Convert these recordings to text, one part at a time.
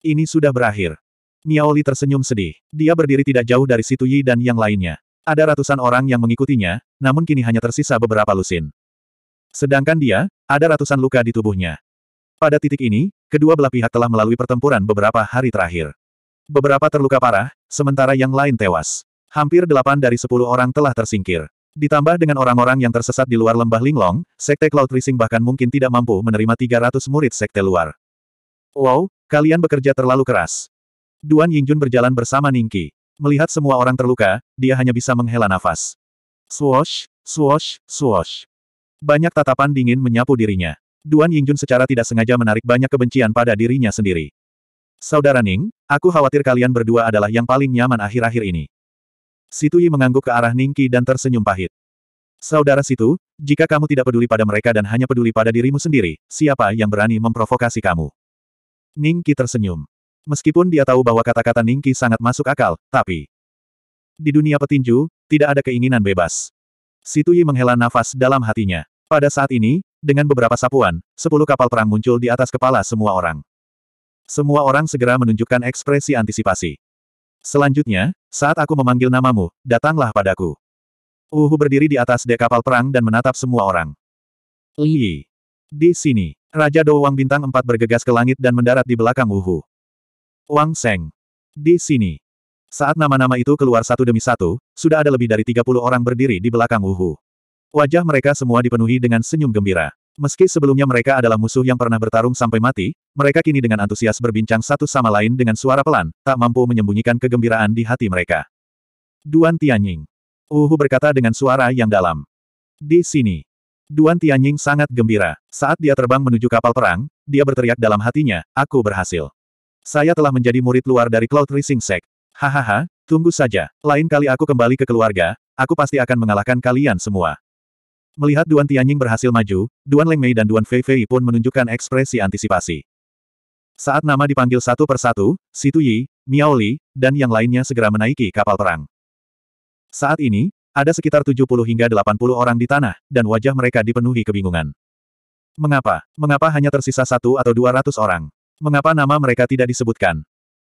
Ini sudah berakhir. Miaoli tersenyum sedih. Dia berdiri tidak jauh dari situ Yi dan yang lainnya. Ada ratusan orang yang mengikutinya, namun kini hanya tersisa beberapa lusin. Sedangkan dia, ada ratusan luka di tubuhnya. Pada titik ini, kedua belah pihak telah melalui pertempuran beberapa hari terakhir. Beberapa terluka parah, sementara yang lain tewas. Hampir delapan dari sepuluh orang telah tersingkir. Ditambah dengan orang-orang yang tersesat di luar lembah Linglong, Sekte Cloud Rising bahkan mungkin tidak mampu menerima 300 murid Sekte luar. Wow, Kalian bekerja terlalu keras. Duan Yingjun berjalan bersama Ningki. Melihat semua orang terluka, dia hanya bisa menghela nafas. Swosh, swosh, swosh. Banyak tatapan dingin menyapu dirinya. Duan Yingjun secara tidak sengaja menarik banyak kebencian pada dirinya sendiri. Saudara Ning, aku khawatir kalian berdua adalah yang paling nyaman akhir-akhir ini. Situ Yi mengangguk ke arah Ningki dan tersenyum pahit. Saudara Situ, jika kamu tidak peduli pada mereka dan hanya peduli pada dirimu sendiri, siapa yang berani memprovokasi kamu? Ningki tersenyum. Meskipun dia tahu bahwa kata-kata Ningki sangat masuk akal, tapi... Di dunia petinju, tidak ada keinginan bebas. Situyi menghela nafas dalam hatinya. Pada saat ini, dengan beberapa sapuan, sepuluh kapal perang muncul di atas kepala semua orang. Semua orang segera menunjukkan ekspresi antisipasi. Selanjutnya, saat aku memanggil namamu, datanglah padaku. Uhu berdiri di atas dek kapal perang dan menatap semua orang. Li. Di sini, Raja Dou Bintang 4 bergegas ke langit dan mendarat di belakang Wuhu. Wang Seng. Di sini. Saat nama-nama itu keluar satu demi satu, sudah ada lebih dari 30 orang berdiri di belakang Wuhu. Wajah mereka semua dipenuhi dengan senyum gembira. Meski sebelumnya mereka adalah musuh yang pernah bertarung sampai mati, mereka kini dengan antusias berbincang satu sama lain dengan suara pelan, tak mampu menyembunyikan kegembiraan di hati mereka. Duan Tianying. Wuhu berkata dengan suara yang dalam. Di sini. Duan Tianying sangat gembira. Saat dia terbang menuju kapal perang, dia berteriak dalam hatinya, aku berhasil. Saya telah menjadi murid luar dari Cloud Rising Sect. Hahaha, tunggu saja. Lain kali aku kembali ke keluarga, aku pasti akan mengalahkan kalian semua. Melihat Duan Tianying berhasil maju, Duan Mei dan Duan Fei Fei pun menunjukkan ekspresi antisipasi. Saat nama dipanggil satu persatu, Situ Yi, Miao Li, dan yang lainnya segera menaiki kapal perang. Saat ini, ada sekitar 70 hingga 80 orang di tanah, dan wajah mereka dipenuhi kebingungan. Mengapa? Mengapa hanya tersisa satu atau dua ratus orang? Mengapa nama mereka tidak disebutkan?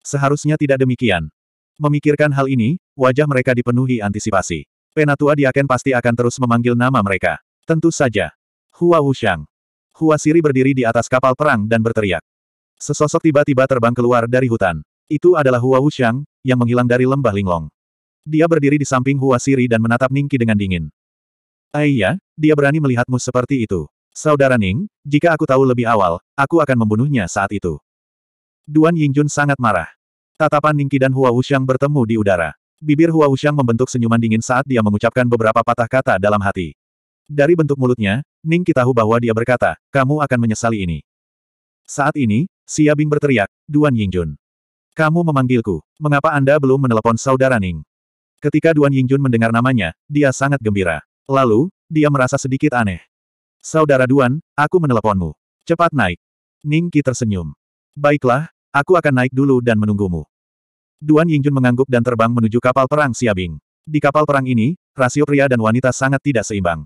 Seharusnya tidak demikian. Memikirkan hal ini, wajah mereka dipenuhi antisipasi. Penatua Diaken pasti akan terus memanggil nama mereka. Tentu saja. Hua Wushang. Hua Siri berdiri di atas kapal perang dan berteriak. Sesosok tiba-tiba terbang keluar dari hutan. Itu adalah Hua Wushang, yang menghilang dari lembah Linglong. Dia berdiri di samping Hua Siri dan menatap Ningki dengan dingin. Aiyah, eh, dia berani melihatmu seperti itu. Saudara Ning, jika aku tahu lebih awal, aku akan membunuhnya saat itu. Duan Yingjun sangat marah. Tatapan Ningki dan Hua Wuxiang bertemu di udara. Bibir Hua Wuxiang membentuk senyuman dingin saat dia mengucapkan beberapa patah kata dalam hati. Dari bentuk mulutnya, Ningki tahu bahwa dia berkata, kamu akan menyesali ini. Saat ini, Xia Bing berteriak, Duan Yingjun. Kamu memanggilku. Mengapa Anda belum menelepon saudara Ning? Ketika Duan Yingjun mendengar namanya, dia sangat gembira. Lalu, dia merasa sedikit aneh. Saudara Duan, aku meneleponmu. Cepat naik. Ning Qi tersenyum. Baiklah, aku akan naik dulu dan menunggumu. Duan Yingjun mengangguk dan terbang menuju kapal perang Siabing. Di kapal perang ini, rasio pria dan wanita sangat tidak seimbang.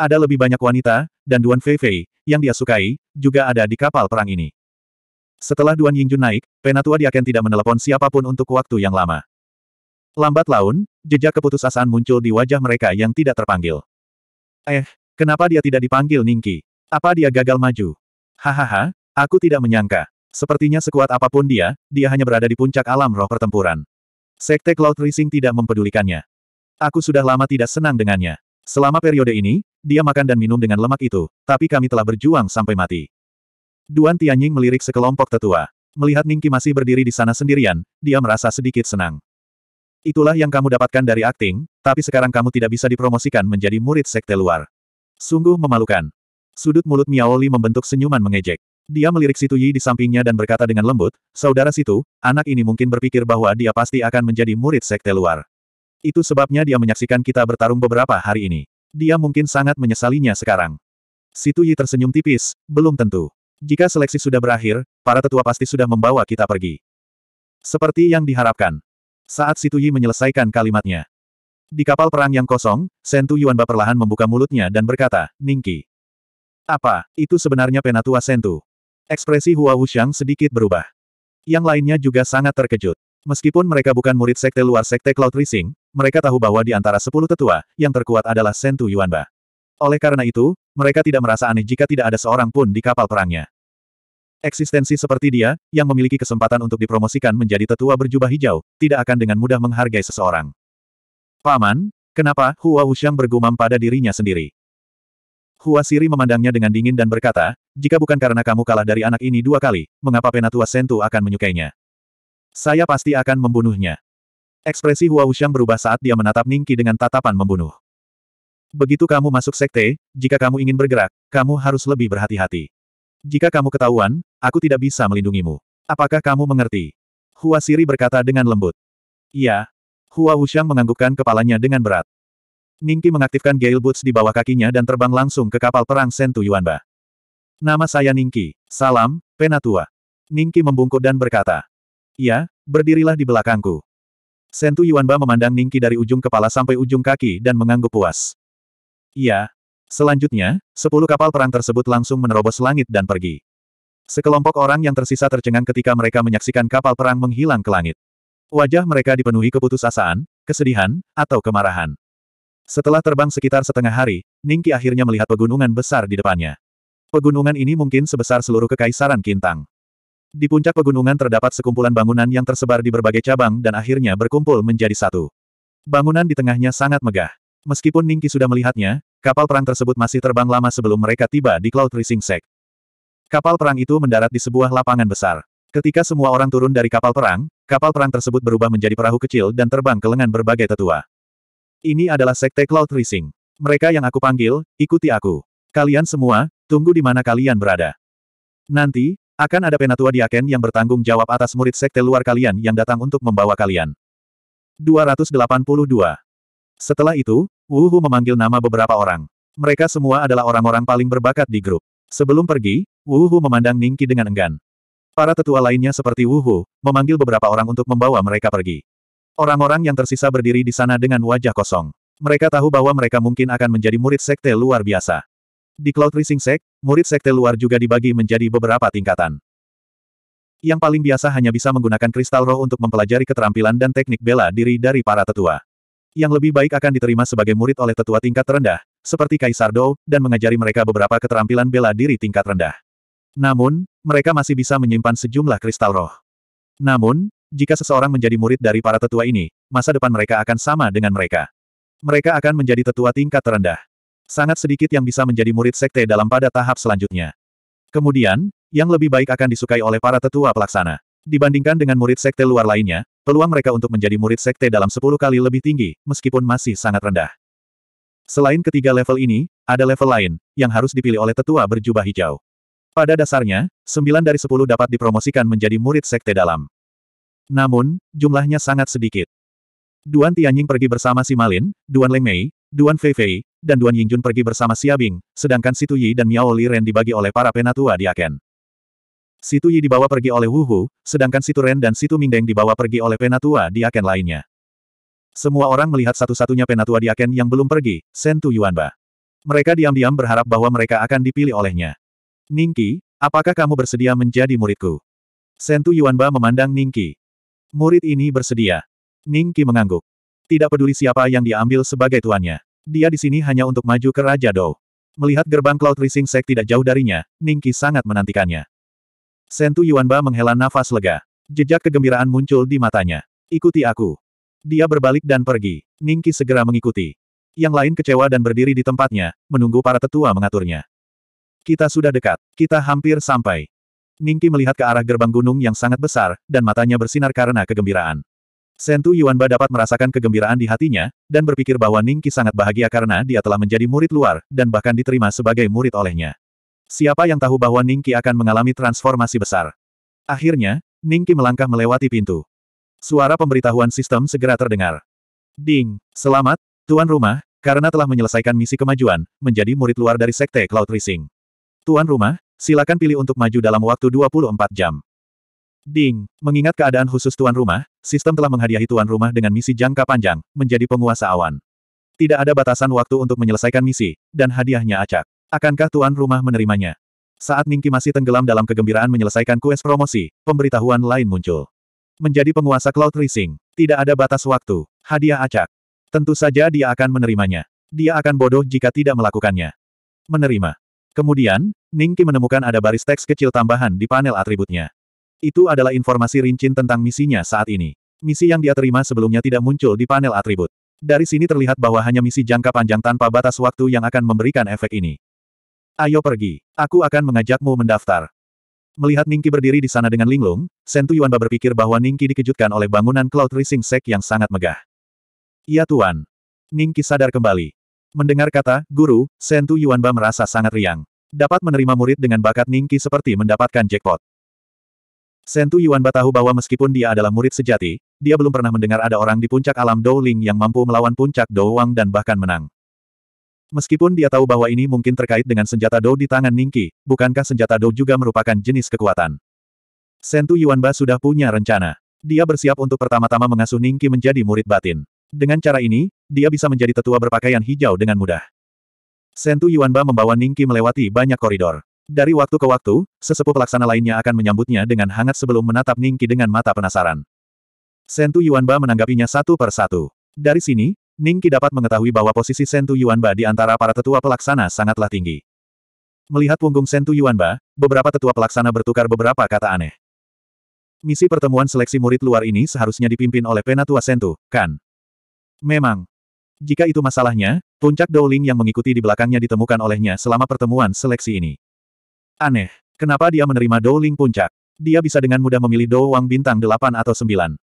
Ada lebih banyak wanita, dan Duan Fei Fei yang dia sukai, juga ada di kapal perang ini. Setelah Duan Yingjun naik, Penatua Diaken tidak menelepon siapapun untuk waktu yang lama. Lambat laun, jejak keputusasaan muncul di wajah mereka yang tidak terpanggil. Eh, kenapa dia tidak dipanggil Ningki? Apa dia gagal maju? Hahaha, aku tidak menyangka. Sepertinya sekuat apapun dia, dia hanya berada di puncak alam roh pertempuran. Sekte Cloud Rising tidak mempedulikannya. Aku sudah lama tidak senang dengannya. Selama periode ini, dia makan dan minum dengan lemak itu, tapi kami telah berjuang sampai mati. Duan Tianying melirik sekelompok tetua. Melihat Ningki masih berdiri di sana sendirian, dia merasa sedikit senang. Itulah yang kamu dapatkan dari akting, tapi sekarang kamu tidak bisa dipromosikan menjadi murid sekte luar. Sungguh memalukan. Sudut mulut Miaoli membentuk senyuman mengejek. Dia melirik Situ Yi di sampingnya dan berkata dengan lembut, Saudara Situ, anak ini mungkin berpikir bahwa dia pasti akan menjadi murid sekte luar. Itu sebabnya dia menyaksikan kita bertarung beberapa hari ini. Dia mungkin sangat menyesalinya sekarang. Situ Yi tersenyum tipis, belum tentu. Jika seleksi sudah berakhir, para tetua pasti sudah membawa kita pergi. Seperti yang diharapkan, saat Situ Yi menyelesaikan kalimatnya. Di kapal perang yang kosong, Sentu Yuanba perlahan membuka mulutnya dan berkata, Ningki. Apa, itu sebenarnya penatua Sentu? Ekspresi Hua Wuxiang sedikit berubah. Yang lainnya juga sangat terkejut. Meskipun mereka bukan murid sekte luar sekte Cloud Rising, mereka tahu bahwa di antara sepuluh tetua, yang terkuat adalah Sentu Yuanba. Oleh karena itu, mereka tidak merasa aneh jika tidak ada seorang pun di kapal perangnya. Eksistensi seperti dia, yang memiliki kesempatan untuk dipromosikan menjadi tetua berjubah hijau, tidak akan dengan mudah menghargai seseorang. Paman, kenapa Hua Wuxiang bergumam pada dirinya sendiri? Hua Siri memandangnya dengan dingin dan berkata, jika bukan karena kamu kalah dari anak ini dua kali, mengapa Penatua Sentu akan menyukainya? Saya pasti akan membunuhnya. Ekspresi Hua Wuxiang berubah saat dia menatap Ningki dengan tatapan membunuh. Begitu kamu masuk sekte, jika kamu ingin bergerak, kamu harus lebih berhati-hati. Jika kamu ketahuan, aku tidak bisa melindungimu. Apakah kamu mengerti? Hua Siri berkata dengan lembut. Iya. Hua Wuxiang menganggukkan kepalanya dengan berat. Ningki mengaktifkan Gale Boots di bawah kakinya dan terbang langsung ke kapal perang Sentu Yuanba. Nama saya Ningki. Salam, Penatua. Ningki membungkuk dan berkata. Iya, berdirilah di belakangku. Sentu Yuanba memandang Ningki dari ujung kepala sampai ujung kaki dan mengangguk puas. Iya, Selanjutnya, sepuluh kapal perang tersebut langsung menerobos langit dan pergi. Sekelompok orang yang tersisa tercengang ketika mereka menyaksikan kapal perang menghilang ke langit. Wajah mereka dipenuhi keputusasaan, kesedihan, atau kemarahan. Setelah terbang sekitar setengah hari, Ningki akhirnya melihat pegunungan besar di depannya. Pegunungan ini mungkin sebesar seluruh kekaisaran Kintang. Di puncak pegunungan terdapat sekumpulan bangunan yang tersebar di berbagai cabang dan akhirnya berkumpul menjadi satu. Bangunan di tengahnya sangat megah. Meskipun Ningki sudah melihatnya, kapal perang tersebut masih terbang lama sebelum mereka tiba di Cloud Rising Sect. Kapal perang itu mendarat di sebuah lapangan besar. Ketika semua orang turun dari kapal perang, kapal perang tersebut berubah menjadi perahu kecil dan terbang ke lengan berbagai tetua. Ini adalah Sekte Cloud Rising. Mereka yang aku panggil, ikuti aku. Kalian semua, tunggu di mana kalian berada. Nanti, akan ada penatua diaken yang bertanggung jawab atas murid sekte luar kalian yang datang untuk membawa kalian. 282. Setelah itu, Wuhu memanggil nama beberapa orang. Mereka semua adalah orang-orang paling berbakat di grup. Sebelum pergi, Wuhu memandang Ningki dengan enggan. Para tetua lainnya seperti Wuhu, memanggil beberapa orang untuk membawa mereka pergi. Orang-orang yang tersisa berdiri di sana dengan wajah kosong. Mereka tahu bahwa mereka mungkin akan menjadi murid sekte luar biasa. Di Cloud Rising Sect, murid sekte luar juga dibagi menjadi beberapa tingkatan. Yang paling biasa hanya bisa menggunakan kristal roh untuk mempelajari keterampilan dan teknik bela diri dari para tetua yang lebih baik akan diterima sebagai murid oleh tetua tingkat terendah, seperti Kaisar Dou, dan mengajari mereka beberapa keterampilan bela diri tingkat rendah. Namun, mereka masih bisa menyimpan sejumlah kristal roh. Namun, jika seseorang menjadi murid dari para tetua ini, masa depan mereka akan sama dengan mereka. Mereka akan menjadi tetua tingkat terendah. Sangat sedikit yang bisa menjadi murid sekte dalam pada tahap selanjutnya. Kemudian, yang lebih baik akan disukai oleh para tetua pelaksana. Dibandingkan dengan murid sekte luar lainnya, peluang mereka untuk menjadi murid sekte dalam 10 kali lebih tinggi, meskipun masih sangat rendah. Selain ketiga level ini, ada level lain, yang harus dipilih oleh tetua berjubah hijau. Pada dasarnya, 9 dari 10 dapat dipromosikan menjadi murid sekte dalam. Namun, jumlahnya sangat sedikit. Duan Tianying pergi bersama Si Malin, Duan Mei, Duan Fei Fei, dan Duan Yingjun pergi bersama Siabing, sedangkan Situ Yi dan Miao Liren dibagi oleh para penatua di Aken. Situ Yi dibawa pergi oleh Wu Hu, sedangkan Situ Ren dan Situ Mingdeng dibawa pergi oleh penatua di Aken lainnya. Semua orang melihat satu-satunya penatua di Aken yang belum pergi, Sentu Yuanba. Mereka diam-diam berharap bahwa mereka akan dipilih olehnya. Ningki, apakah kamu bersedia menjadi muridku? Sentu Yuanba memandang Ningki. Murid ini bersedia. Ningki mengangguk. Tidak peduli siapa yang diambil sebagai tuannya. Dia di sini hanya untuk maju ke Raja Dou. Melihat gerbang Cloud Rising Sek tidak jauh darinya, Ningki sangat menantikannya. Sentu Yuanba menghela nafas lega. Jejak kegembiraan muncul di matanya. Ikuti aku. Dia berbalik dan pergi. Ningki segera mengikuti. Yang lain kecewa dan berdiri di tempatnya, menunggu para tetua mengaturnya. Kita sudah dekat. Kita hampir sampai. Ningki melihat ke arah gerbang gunung yang sangat besar, dan matanya bersinar karena kegembiraan. Sentu Yuanba dapat merasakan kegembiraan di hatinya, dan berpikir bahwa Ningki sangat bahagia karena dia telah menjadi murid luar, dan bahkan diterima sebagai murid olehnya. Siapa yang tahu bahwa Ningki akan mengalami transformasi besar? Akhirnya, Ningki melangkah melewati pintu. Suara pemberitahuan sistem segera terdengar. Ding, selamat, Tuan Rumah, karena telah menyelesaikan misi kemajuan, menjadi murid luar dari Sekte Cloud Rising. Tuan Rumah, silakan pilih untuk maju dalam waktu 24 jam. Ding, mengingat keadaan khusus Tuan Rumah, sistem telah menghadiahi Tuan Rumah dengan misi jangka panjang, menjadi penguasa awan. Tidak ada batasan waktu untuk menyelesaikan misi, dan hadiahnya acak. Akankah tuan rumah menerimanya? Saat Ningki masih tenggelam dalam kegembiraan menyelesaikan kues promosi, pemberitahuan lain muncul. Menjadi penguasa Cloud Rising, tidak ada batas waktu, hadiah acak. Tentu saja dia akan menerimanya. Dia akan bodoh jika tidak melakukannya. Menerima. Kemudian, Ningki menemukan ada baris teks kecil tambahan di panel atributnya. Itu adalah informasi rincin tentang misinya saat ini. Misi yang dia terima sebelumnya tidak muncul di panel atribut. Dari sini terlihat bahwa hanya misi jangka panjang tanpa batas waktu yang akan memberikan efek ini. Ayo pergi. Aku akan mengajakmu mendaftar. Melihat Ningki berdiri di sana dengan linglung, Sentu Yuanba berpikir bahwa Ningki dikejutkan oleh bangunan Cloud Rising Sek yang sangat megah. Ya Tuan. Ningki sadar kembali. Mendengar kata, Guru, Sentu Yuanba merasa sangat riang. Dapat menerima murid dengan bakat Ningki seperti mendapatkan jackpot. Sentu Yuanba tahu bahwa meskipun dia adalah murid sejati, dia belum pernah mendengar ada orang di puncak alam Douling yang mampu melawan puncak Douwang dan bahkan menang. Meskipun dia tahu bahwa ini mungkin terkait dengan senjata Dou di tangan Ningki, bukankah senjata Dou juga merupakan jenis kekuatan? Sentu Yuanba sudah punya rencana. Dia bersiap untuk pertama-tama mengasuh Ningki menjadi murid batin. Dengan cara ini, dia bisa menjadi tetua berpakaian hijau dengan mudah. Sentu Yuanba membawa Ningki melewati banyak koridor. Dari waktu ke waktu, sesepuh pelaksana lainnya akan menyambutnya dengan hangat sebelum menatap Ningki dengan mata penasaran. Sentu Yuanba menanggapinya satu per satu. Dari sini, Ningki dapat mengetahui bahwa posisi Sentu Yuanba di antara para tetua pelaksana sangatlah tinggi. Melihat punggung Sentu Yuanba, beberapa tetua pelaksana bertukar beberapa kata aneh. Misi pertemuan seleksi murid luar ini seharusnya dipimpin oleh Penatua Sentu, kan? Memang. Jika itu masalahnya, puncak Ling yang mengikuti di belakangnya ditemukan olehnya selama pertemuan seleksi ini. Aneh. Kenapa dia menerima Ling puncak? Dia bisa dengan mudah memilih Douwang Wang bintang 8 atau 9.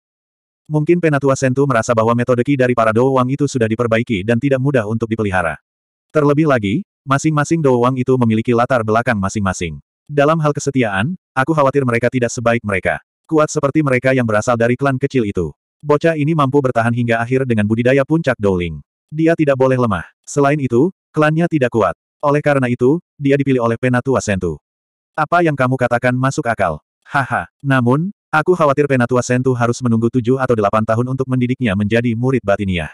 Mungkin Penatua Sentu merasa bahwa metode Ki dari para Dou itu sudah diperbaiki dan tidak mudah untuk dipelihara. Terlebih lagi, masing-masing Dou itu memiliki latar belakang masing-masing. Dalam hal kesetiaan, aku khawatir mereka tidak sebaik mereka. Kuat seperti mereka yang berasal dari klan kecil itu. Bocah ini mampu bertahan hingga akhir dengan budidaya puncak Douling. Dia tidak boleh lemah. Selain itu, klannya tidak kuat. Oleh karena itu, dia dipilih oleh Penatua Sentu. Apa yang kamu katakan masuk akal. Haha, namun, Aku khawatir Penatua Sentu harus menunggu tujuh atau delapan tahun untuk mendidiknya menjadi murid Batinia.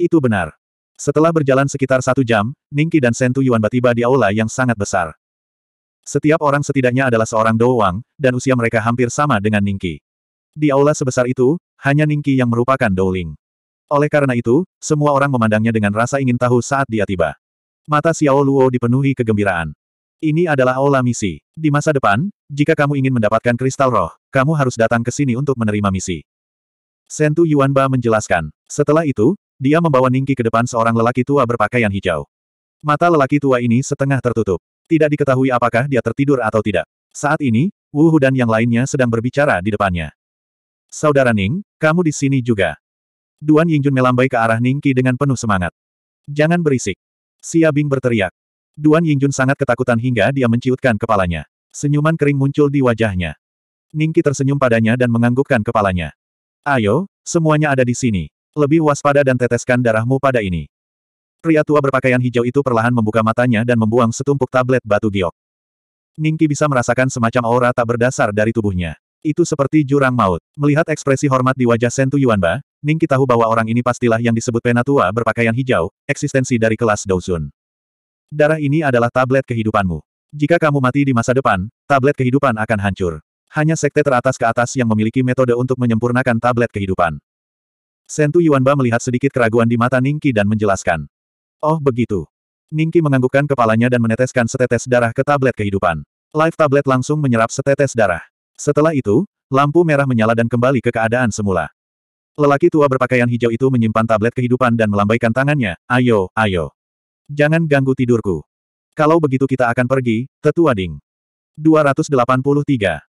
Itu benar. Setelah berjalan sekitar satu jam, Ningki dan Sentu Yuan tiba di aula yang sangat besar. Setiap orang setidaknya adalah seorang Douwang, dan usia mereka hampir sama dengan Ningki. Di aula sebesar itu, hanya Ningki yang merupakan Douling. Oleh karena itu, semua orang memandangnya dengan rasa ingin tahu saat dia tiba. Mata Xiao Luo dipenuhi kegembiraan. Ini adalah aula misi. Di masa depan, jika kamu ingin mendapatkan kristal roh, kamu harus datang ke sini untuk menerima misi. Sentu Yuanba menjelaskan. Setelah itu, dia membawa Ningki ke depan seorang lelaki tua berpakaian hijau. Mata lelaki tua ini setengah tertutup. Tidak diketahui apakah dia tertidur atau tidak. Saat ini, Wu Hu dan yang lainnya sedang berbicara di depannya. Saudara Ning, kamu di sini juga. Duan Yingjun melambai ke arah Ningki dengan penuh semangat. Jangan berisik. Xia Bing berteriak. Duan Yingjun sangat ketakutan hingga dia menciutkan kepalanya. Senyuman kering muncul di wajahnya. Ningki tersenyum padanya dan menganggukkan kepalanya. Ayo, semuanya ada di sini. Lebih waspada dan teteskan darahmu pada ini. Pria tua berpakaian hijau itu perlahan membuka matanya dan membuang setumpuk tablet batu giok. Ningki bisa merasakan semacam aura tak berdasar dari tubuhnya. Itu seperti jurang maut. Melihat ekspresi hormat di wajah Sentu Yuanba, Ningki tahu bahwa orang ini pastilah yang disebut penatua berpakaian hijau, eksistensi dari kelas Douzun. Darah ini adalah tablet kehidupanmu. Jika kamu mati di masa depan, tablet kehidupan akan hancur. Hanya sekte teratas ke atas yang memiliki metode untuk menyempurnakan tablet kehidupan. Sentu Yuanba melihat sedikit keraguan di mata Ningki dan menjelaskan. Oh begitu. Ningki menganggukkan kepalanya dan meneteskan setetes darah ke tablet kehidupan. Live tablet langsung menyerap setetes darah. Setelah itu, lampu merah menyala dan kembali ke keadaan semula. Lelaki tua berpakaian hijau itu menyimpan tablet kehidupan dan melambaikan tangannya, ayo, ayo. Jangan ganggu tidurku. Kalau begitu kita akan pergi, Tetua Ding. 283.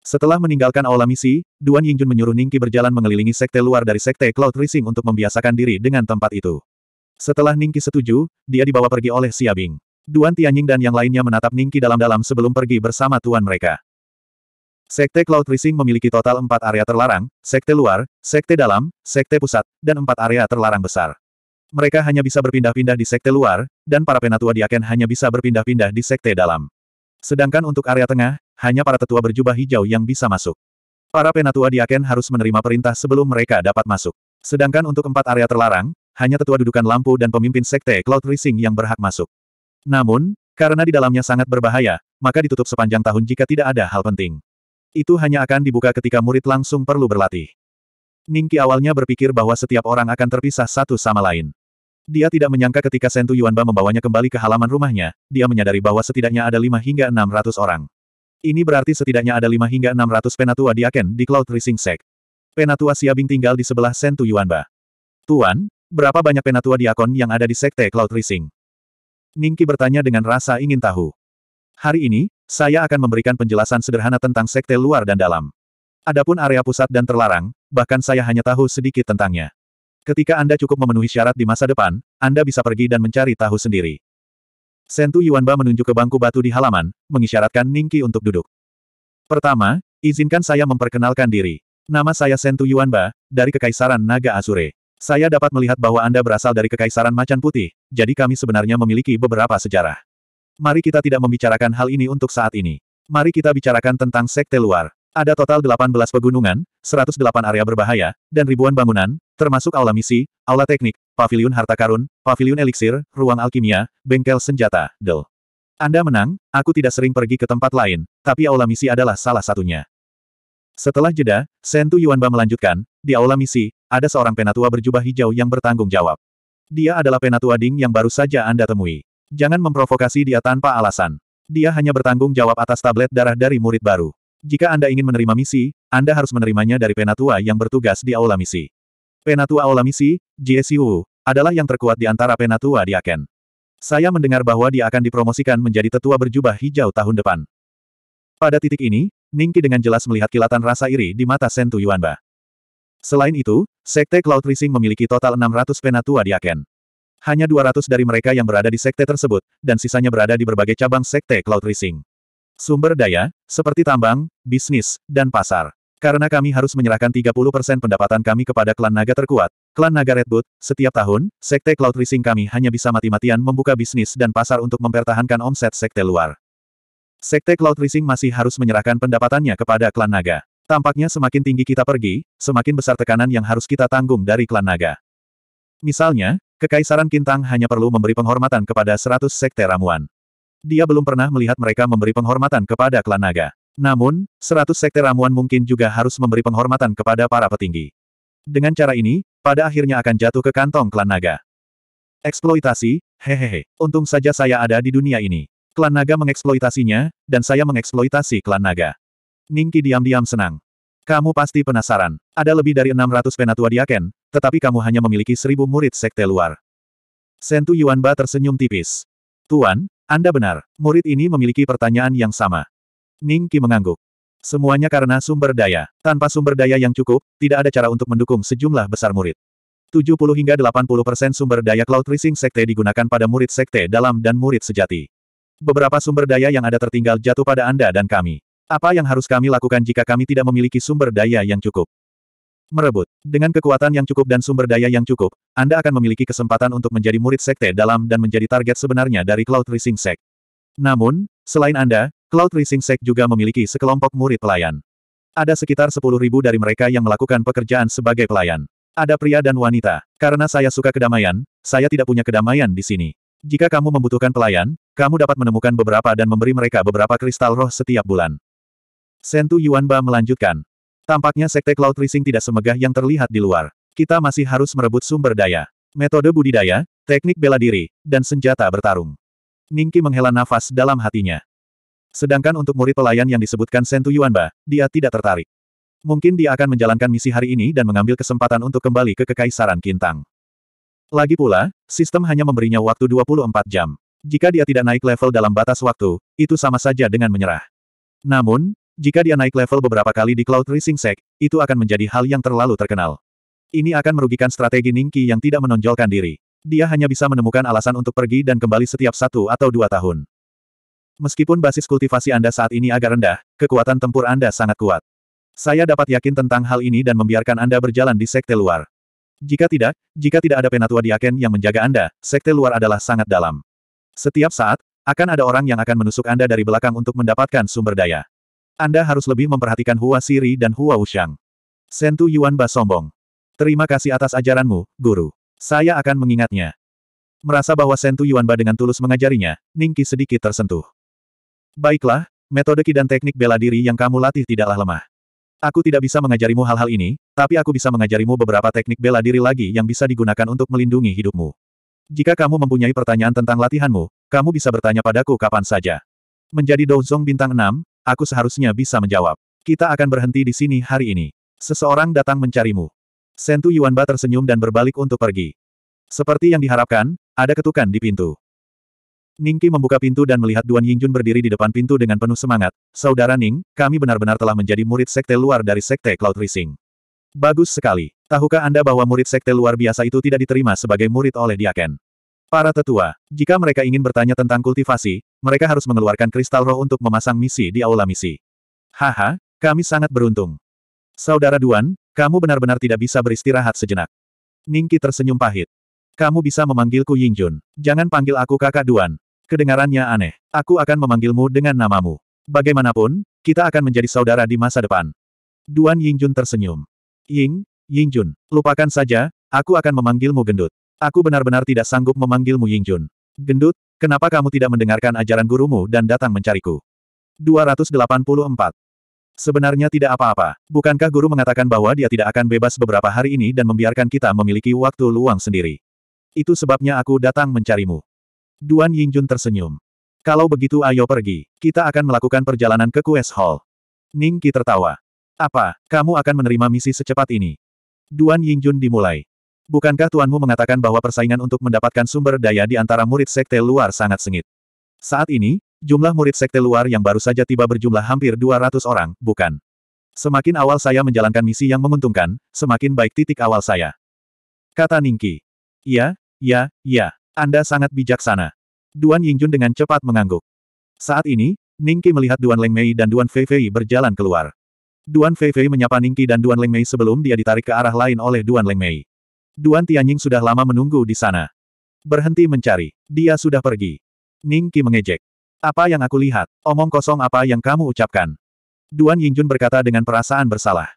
Setelah meninggalkan aula misi, Duan Yingjun menyuruh Ningki berjalan mengelilingi sekte luar dari sekte Cloud Rising untuk membiasakan diri dengan tempat itu. Setelah Ningki setuju, dia dibawa pergi oleh Xiabing. Duan Tianying dan yang lainnya menatap Ningki dalam-dalam sebelum pergi bersama tuan mereka. Sekte Cloud Rising memiliki total empat area terlarang, sekte luar, sekte dalam, sekte pusat, dan empat area terlarang besar. Mereka hanya bisa berpindah-pindah di sekte luar, dan para penatua di Aken hanya bisa berpindah-pindah di sekte dalam. Sedangkan untuk area tengah, hanya para tetua berjubah hijau yang bisa masuk. Para penatua di Aken harus menerima perintah sebelum mereka dapat masuk. Sedangkan untuk empat area terlarang, hanya tetua dudukan lampu dan pemimpin sekte Cloud Rising yang berhak masuk. Namun, karena di dalamnya sangat berbahaya, maka ditutup sepanjang tahun jika tidak ada hal penting. Itu hanya akan dibuka ketika murid langsung perlu berlatih. Ningki awalnya berpikir bahwa setiap orang akan terpisah satu sama lain. Dia tidak menyangka ketika Sentu Yuanba membawanya kembali ke halaman rumahnya, dia menyadari bahwa setidaknya ada lima hingga enam ratus orang. Ini berarti setidaknya ada lima hingga 600 penatua diaken di Cloud Rising Sect. Penatua Siabing tinggal di sebelah Sentu Yuanba. Tuan, berapa banyak penatua diakon yang ada di Sekte Cloud Rising? Ningki bertanya dengan rasa ingin tahu. Hari ini, saya akan memberikan penjelasan sederhana tentang Sekte luar dan dalam. Adapun area pusat dan terlarang, bahkan saya hanya tahu sedikit tentangnya. Ketika Anda cukup memenuhi syarat di masa depan, Anda bisa pergi dan mencari tahu sendiri. Sentu Yuanba menunjuk ke bangku batu di halaman, mengisyaratkan Ningki untuk duduk. Pertama, izinkan saya memperkenalkan diri. Nama saya Sentu Yuanba, dari Kekaisaran Naga Azure. Saya dapat melihat bahwa Anda berasal dari Kekaisaran Macan Putih, jadi kami sebenarnya memiliki beberapa sejarah. Mari kita tidak membicarakan hal ini untuk saat ini. Mari kita bicarakan tentang sekte luar. Ada total 18 pegunungan, 108 area berbahaya, dan ribuan bangunan, termasuk aula misi, aula teknik, pavilion harta karun, pavilion eliksir, ruang alkimia, bengkel senjata, del. Anda menang, aku tidak sering pergi ke tempat lain, tapi aula misi adalah salah satunya. Setelah jeda, Sentu Yuanba melanjutkan, di aula misi, ada seorang penatua berjubah hijau yang bertanggung jawab. Dia adalah penatua Ding yang baru saja Anda temui. Jangan memprovokasi dia tanpa alasan. Dia hanya bertanggung jawab atas tablet darah dari murid baru. Jika Anda ingin menerima misi, Anda harus menerimanya dari penatua yang bertugas di aula misi. Penatua Olamisi, Misi, adalah yang terkuat di antara penatua di Aken. Saya mendengar bahwa dia akan dipromosikan menjadi tetua berjubah hijau tahun depan. Pada titik ini, Ningki dengan jelas melihat kilatan rasa iri di mata Sentu Yuanba. Selain itu, Sekte Cloud Rising memiliki total 600 penatua di Aken. Hanya 200 dari mereka yang berada di sekte tersebut, dan sisanya berada di berbagai cabang Sekte Cloud Rising. Sumber daya, seperti tambang, bisnis, dan pasar. Karena kami harus menyerahkan 30% pendapatan kami kepada klan naga terkuat, klan naga Redwood, setiap tahun, sekte Cloud Rising kami hanya bisa mati-matian membuka bisnis dan pasar untuk mempertahankan omset sekte luar. Sekte Cloud Rising masih harus menyerahkan pendapatannya kepada klan naga. Tampaknya semakin tinggi kita pergi, semakin besar tekanan yang harus kita tanggung dari klan naga. Misalnya, Kekaisaran Kintang hanya perlu memberi penghormatan kepada 100 sekte ramuan. Dia belum pernah melihat mereka memberi penghormatan kepada klan naga. Namun, seratus sekte ramuan mungkin juga harus memberi penghormatan kepada para petinggi. Dengan cara ini, pada akhirnya akan jatuh ke kantong klan naga. Eksploitasi, hehehe, untung saja saya ada di dunia ini. Klan naga mengeksploitasinya, dan saya mengeksploitasi klan naga. Ningki diam-diam senang. Kamu pasti penasaran. Ada lebih dari 600 penatua diaken, tetapi kamu hanya memiliki seribu murid sekte luar. Sentu Yuanba tersenyum tipis. Tuan, Anda benar, murid ini memiliki pertanyaan yang sama. Ning Qi mengangguk. Semuanya karena sumber daya. Tanpa sumber daya yang cukup, tidak ada cara untuk mendukung sejumlah besar murid. 70 hingga 80 persen sumber daya Cloud Rising Sekte digunakan pada murid sekte dalam dan murid sejati. Beberapa sumber daya yang ada tertinggal jatuh pada Anda dan kami. Apa yang harus kami lakukan jika kami tidak memiliki sumber daya yang cukup? Merebut. Dengan kekuatan yang cukup dan sumber daya yang cukup, Anda akan memiliki kesempatan untuk menjadi murid sekte dalam dan menjadi target sebenarnya dari Cloud Rising Sekte. Namun, selain Anda, Cloud Rising Sect juga memiliki sekelompok murid pelayan. Ada sekitar ribu dari mereka yang melakukan pekerjaan sebagai pelayan. Ada pria dan wanita. Karena saya suka kedamaian, saya tidak punya kedamaian di sini. Jika kamu membutuhkan pelayan, kamu dapat menemukan beberapa dan memberi mereka beberapa kristal roh setiap bulan. Sentu Yuanba melanjutkan. Tampaknya Sekte Cloud Rising tidak semegah yang terlihat di luar. Kita masih harus merebut sumber daya. Metode budidaya, teknik bela diri, dan senjata bertarung. Ningki menghela nafas dalam hatinya. Sedangkan untuk murid pelayan yang disebutkan Sentu Yuanba, dia tidak tertarik. Mungkin dia akan menjalankan misi hari ini dan mengambil kesempatan untuk kembali ke Kekaisaran Kintang. Lagi pula, sistem hanya memberinya waktu 24 jam. Jika dia tidak naik level dalam batas waktu, itu sama saja dengan menyerah. Namun, jika dia naik level beberapa kali di Cloud Rising Sec, itu akan menjadi hal yang terlalu terkenal. Ini akan merugikan strategi Ningki yang tidak menonjolkan diri. Dia hanya bisa menemukan alasan untuk pergi dan kembali setiap satu atau dua tahun. Meskipun basis kultivasi Anda saat ini agak rendah, kekuatan tempur Anda sangat kuat. Saya dapat yakin tentang hal ini dan membiarkan Anda berjalan di sekte luar. Jika tidak, jika tidak ada penatua diaken yang menjaga Anda, sekte luar adalah sangat dalam. Setiap saat, akan ada orang yang akan menusuk Anda dari belakang untuk mendapatkan sumber daya. Anda harus lebih memperhatikan Hua Siri dan Hua Wuxiang. Sentu Yuan Ba sombong. Terima kasih atas ajaranmu, guru. Saya akan mengingatnya. Merasa bahwa Sentu Yuan Ba dengan tulus mengajarinya, Ningki sedikit tersentuh. Baiklah, metode ki dan teknik bela diri yang kamu latih tidaklah lemah. Aku tidak bisa mengajarimu hal-hal ini, tapi aku bisa mengajarimu beberapa teknik bela diri lagi yang bisa digunakan untuk melindungi hidupmu. Jika kamu mempunyai pertanyaan tentang latihanmu, kamu bisa bertanya padaku kapan saja. Menjadi Dozong bintang 6, aku seharusnya bisa menjawab. Kita akan berhenti di sini hari ini. Seseorang datang mencarimu. Sentu Yuanba tersenyum dan berbalik untuk pergi. Seperti yang diharapkan, ada ketukan di pintu. Ningki membuka pintu dan melihat Duan Yingjun berdiri di depan pintu dengan penuh semangat. Saudara Ning, kami benar-benar telah menjadi murid sekte luar dari sekte Cloud Rising. Bagus sekali. Tahukah Anda bahwa murid sekte luar biasa itu tidak diterima sebagai murid oleh Diaken? Para tetua, jika mereka ingin bertanya tentang kultivasi, mereka harus mengeluarkan kristal roh untuk memasang misi di aula misi. Haha, kami sangat beruntung. Saudara Duan, kamu benar-benar tidak bisa beristirahat sejenak. Ningki tersenyum pahit. Kamu bisa memanggilku Yingjun. Jangan panggil aku kakak Duan. Kedengarannya aneh. Aku akan memanggilmu dengan namamu. Bagaimanapun, kita akan menjadi saudara di masa depan. Duan Yingjun tersenyum. Ying, Yingjun, lupakan saja, aku akan memanggilmu gendut. Aku benar-benar tidak sanggup memanggilmu Yingjun. Gendut, kenapa kamu tidak mendengarkan ajaran gurumu dan datang mencariku? 284. Sebenarnya tidak apa-apa. Bukankah guru mengatakan bahwa dia tidak akan bebas beberapa hari ini dan membiarkan kita memiliki waktu luang sendiri? Itu sebabnya aku datang mencarimu. Duan Yingjun tersenyum. Kalau begitu ayo pergi, kita akan melakukan perjalanan ke Quest Hall. Ning Qi tertawa. Apa, kamu akan menerima misi secepat ini? Duan Yingjun dimulai. Bukankah tuanmu mengatakan bahwa persaingan untuk mendapatkan sumber daya di antara murid sekte luar sangat sengit? Saat ini, jumlah murid sekte luar yang baru saja tiba berjumlah hampir 200 orang, bukan? Semakin awal saya menjalankan misi yang menguntungkan, semakin baik titik awal saya. Kata Ningki. Ya, ya, ya. Anda sangat bijaksana. Duan Yingjun dengan cepat mengangguk. Saat ini, Ningki melihat Duan Lengmei dan Duan Feifei berjalan keluar. Duan Feifei menyapa Ningki dan Duan Lengmei sebelum dia ditarik ke arah lain oleh Duan Lengmei. Duan Tianying sudah lama menunggu di sana. Berhenti mencari. Dia sudah pergi. Ningki mengejek. Apa yang aku lihat? Omong kosong apa yang kamu ucapkan? Duan Yingjun berkata dengan perasaan bersalah.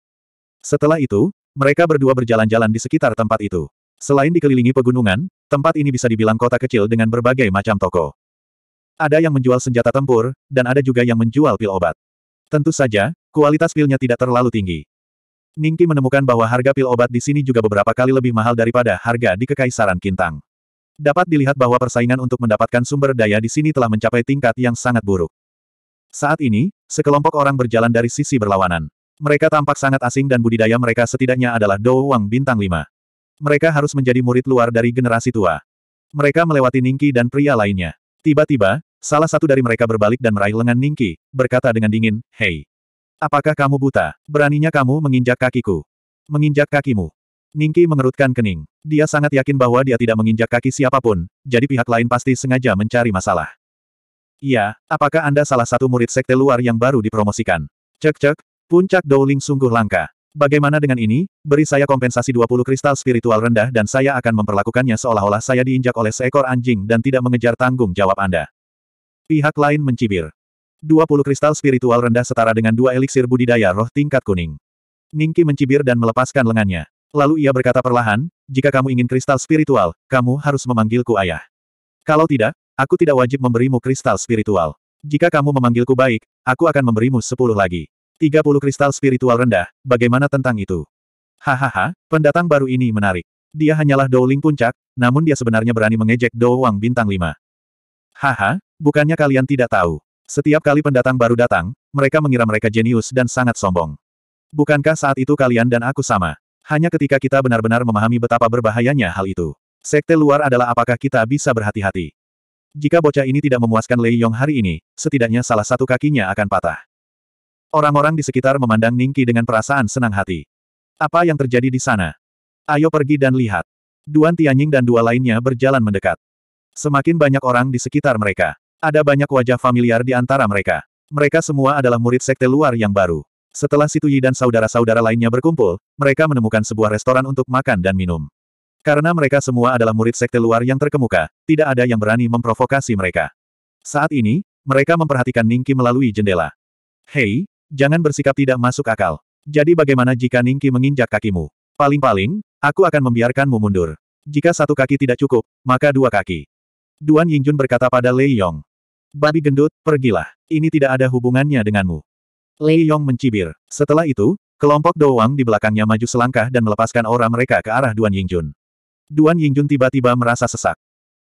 Setelah itu, mereka berdua berjalan-jalan di sekitar tempat itu. Selain dikelilingi pegunungan, Tempat ini bisa dibilang kota kecil dengan berbagai macam toko. Ada yang menjual senjata tempur, dan ada juga yang menjual pil obat. Tentu saja, kualitas pilnya tidak terlalu tinggi. Ningki menemukan bahwa harga pil obat di sini juga beberapa kali lebih mahal daripada harga di Kekaisaran Kintang. Dapat dilihat bahwa persaingan untuk mendapatkan sumber daya di sini telah mencapai tingkat yang sangat buruk. Saat ini, sekelompok orang berjalan dari sisi berlawanan. Mereka tampak sangat asing dan budidaya mereka setidaknya adalah Dou Wang Bintang 5. Mereka harus menjadi murid luar dari generasi tua. Mereka melewati Ningki dan pria lainnya. Tiba-tiba, salah satu dari mereka berbalik dan meraih lengan Ningki, berkata dengan dingin, Hei! Apakah kamu buta? Beraninya kamu menginjak kakiku? Menginjak kakimu? Ningki mengerutkan kening. Dia sangat yakin bahwa dia tidak menginjak kaki siapapun, jadi pihak lain pasti sengaja mencari masalah. Iya, apakah Anda salah satu murid sekte luar yang baru dipromosikan? Cek-cek, puncak Dowling sungguh langka. Bagaimana dengan ini, beri saya kompensasi 20 kristal spiritual rendah dan saya akan memperlakukannya seolah-olah saya diinjak oleh seekor anjing dan tidak mengejar tanggung jawab Anda. Pihak lain mencibir. 20 kristal spiritual rendah setara dengan dua eliksir budidaya roh tingkat kuning. Ningki mencibir dan melepaskan lengannya. Lalu ia berkata perlahan, jika kamu ingin kristal spiritual, kamu harus memanggilku ayah. Kalau tidak, aku tidak wajib memberimu kristal spiritual. Jika kamu memanggilku baik, aku akan memberimu sepuluh lagi. 30 kristal spiritual rendah, bagaimana tentang itu? Hahaha, pendatang baru ini menarik. Dia hanyalah Ling puncak, namun dia sebenarnya berani mengejek Dou Wang bintang 5. Haha, bukannya kalian tidak tahu. Setiap kali pendatang baru datang, mereka mengira mereka jenius dan sangat sombong. Bukankah saat itu kalian dan aku sama? Hanya ketika kita benar-benar memahami betapa berbahayanya hal itu. Sekte luar adalah apakah kita bisa berhati-hati. Jika bocah ini tidak memuaskan Lei Yong hari ini, setidaknya salah satu kakinya akan patah. Orang-orang di sekitar memandang Ningki dengan perasaan senang hati. Apa yang terjadi di sana? Ayo pergi dan lihat. Duan Tianying dan dua lainnya berjalan mendekat. Semakin banyak orang di sekitar mereka. Ada banyak wajah familiar di antara mereka. Mereka semua adalah murid sekte luar yang baru. Setelah Situ Yi dan saudara-saudara lainnya berkumpul, mereka menemukan sebuah restoran untuk makan dan minum. Karena mereka semua adalah murid sekte luar yang terkemuka, tidak ada yang berani memprovokasi mereka. Saat ini, mereka memperhatikan Ningki melalui jendela. Hei, jangan bersikap tidak masuk akal. Jadi bagaimana jika Ningki menginjak kakimu? Paling-paling, aku akan membiarkanmu mundur. Jika satu kaki tidak cukup, maka dua kaki. Duan Yingjun berkata pada Lei Yong. Babi gendut, pergilah. Ini tidak ada hubungannya denganmu. Lei Yong mencibir. Setelah itu, kelompok Doang di belakangnya maju selangkah dan melepaskan aura mereka ke arah Duan Yingjun. Duan Yingjun tiba-tiba merasa sesak.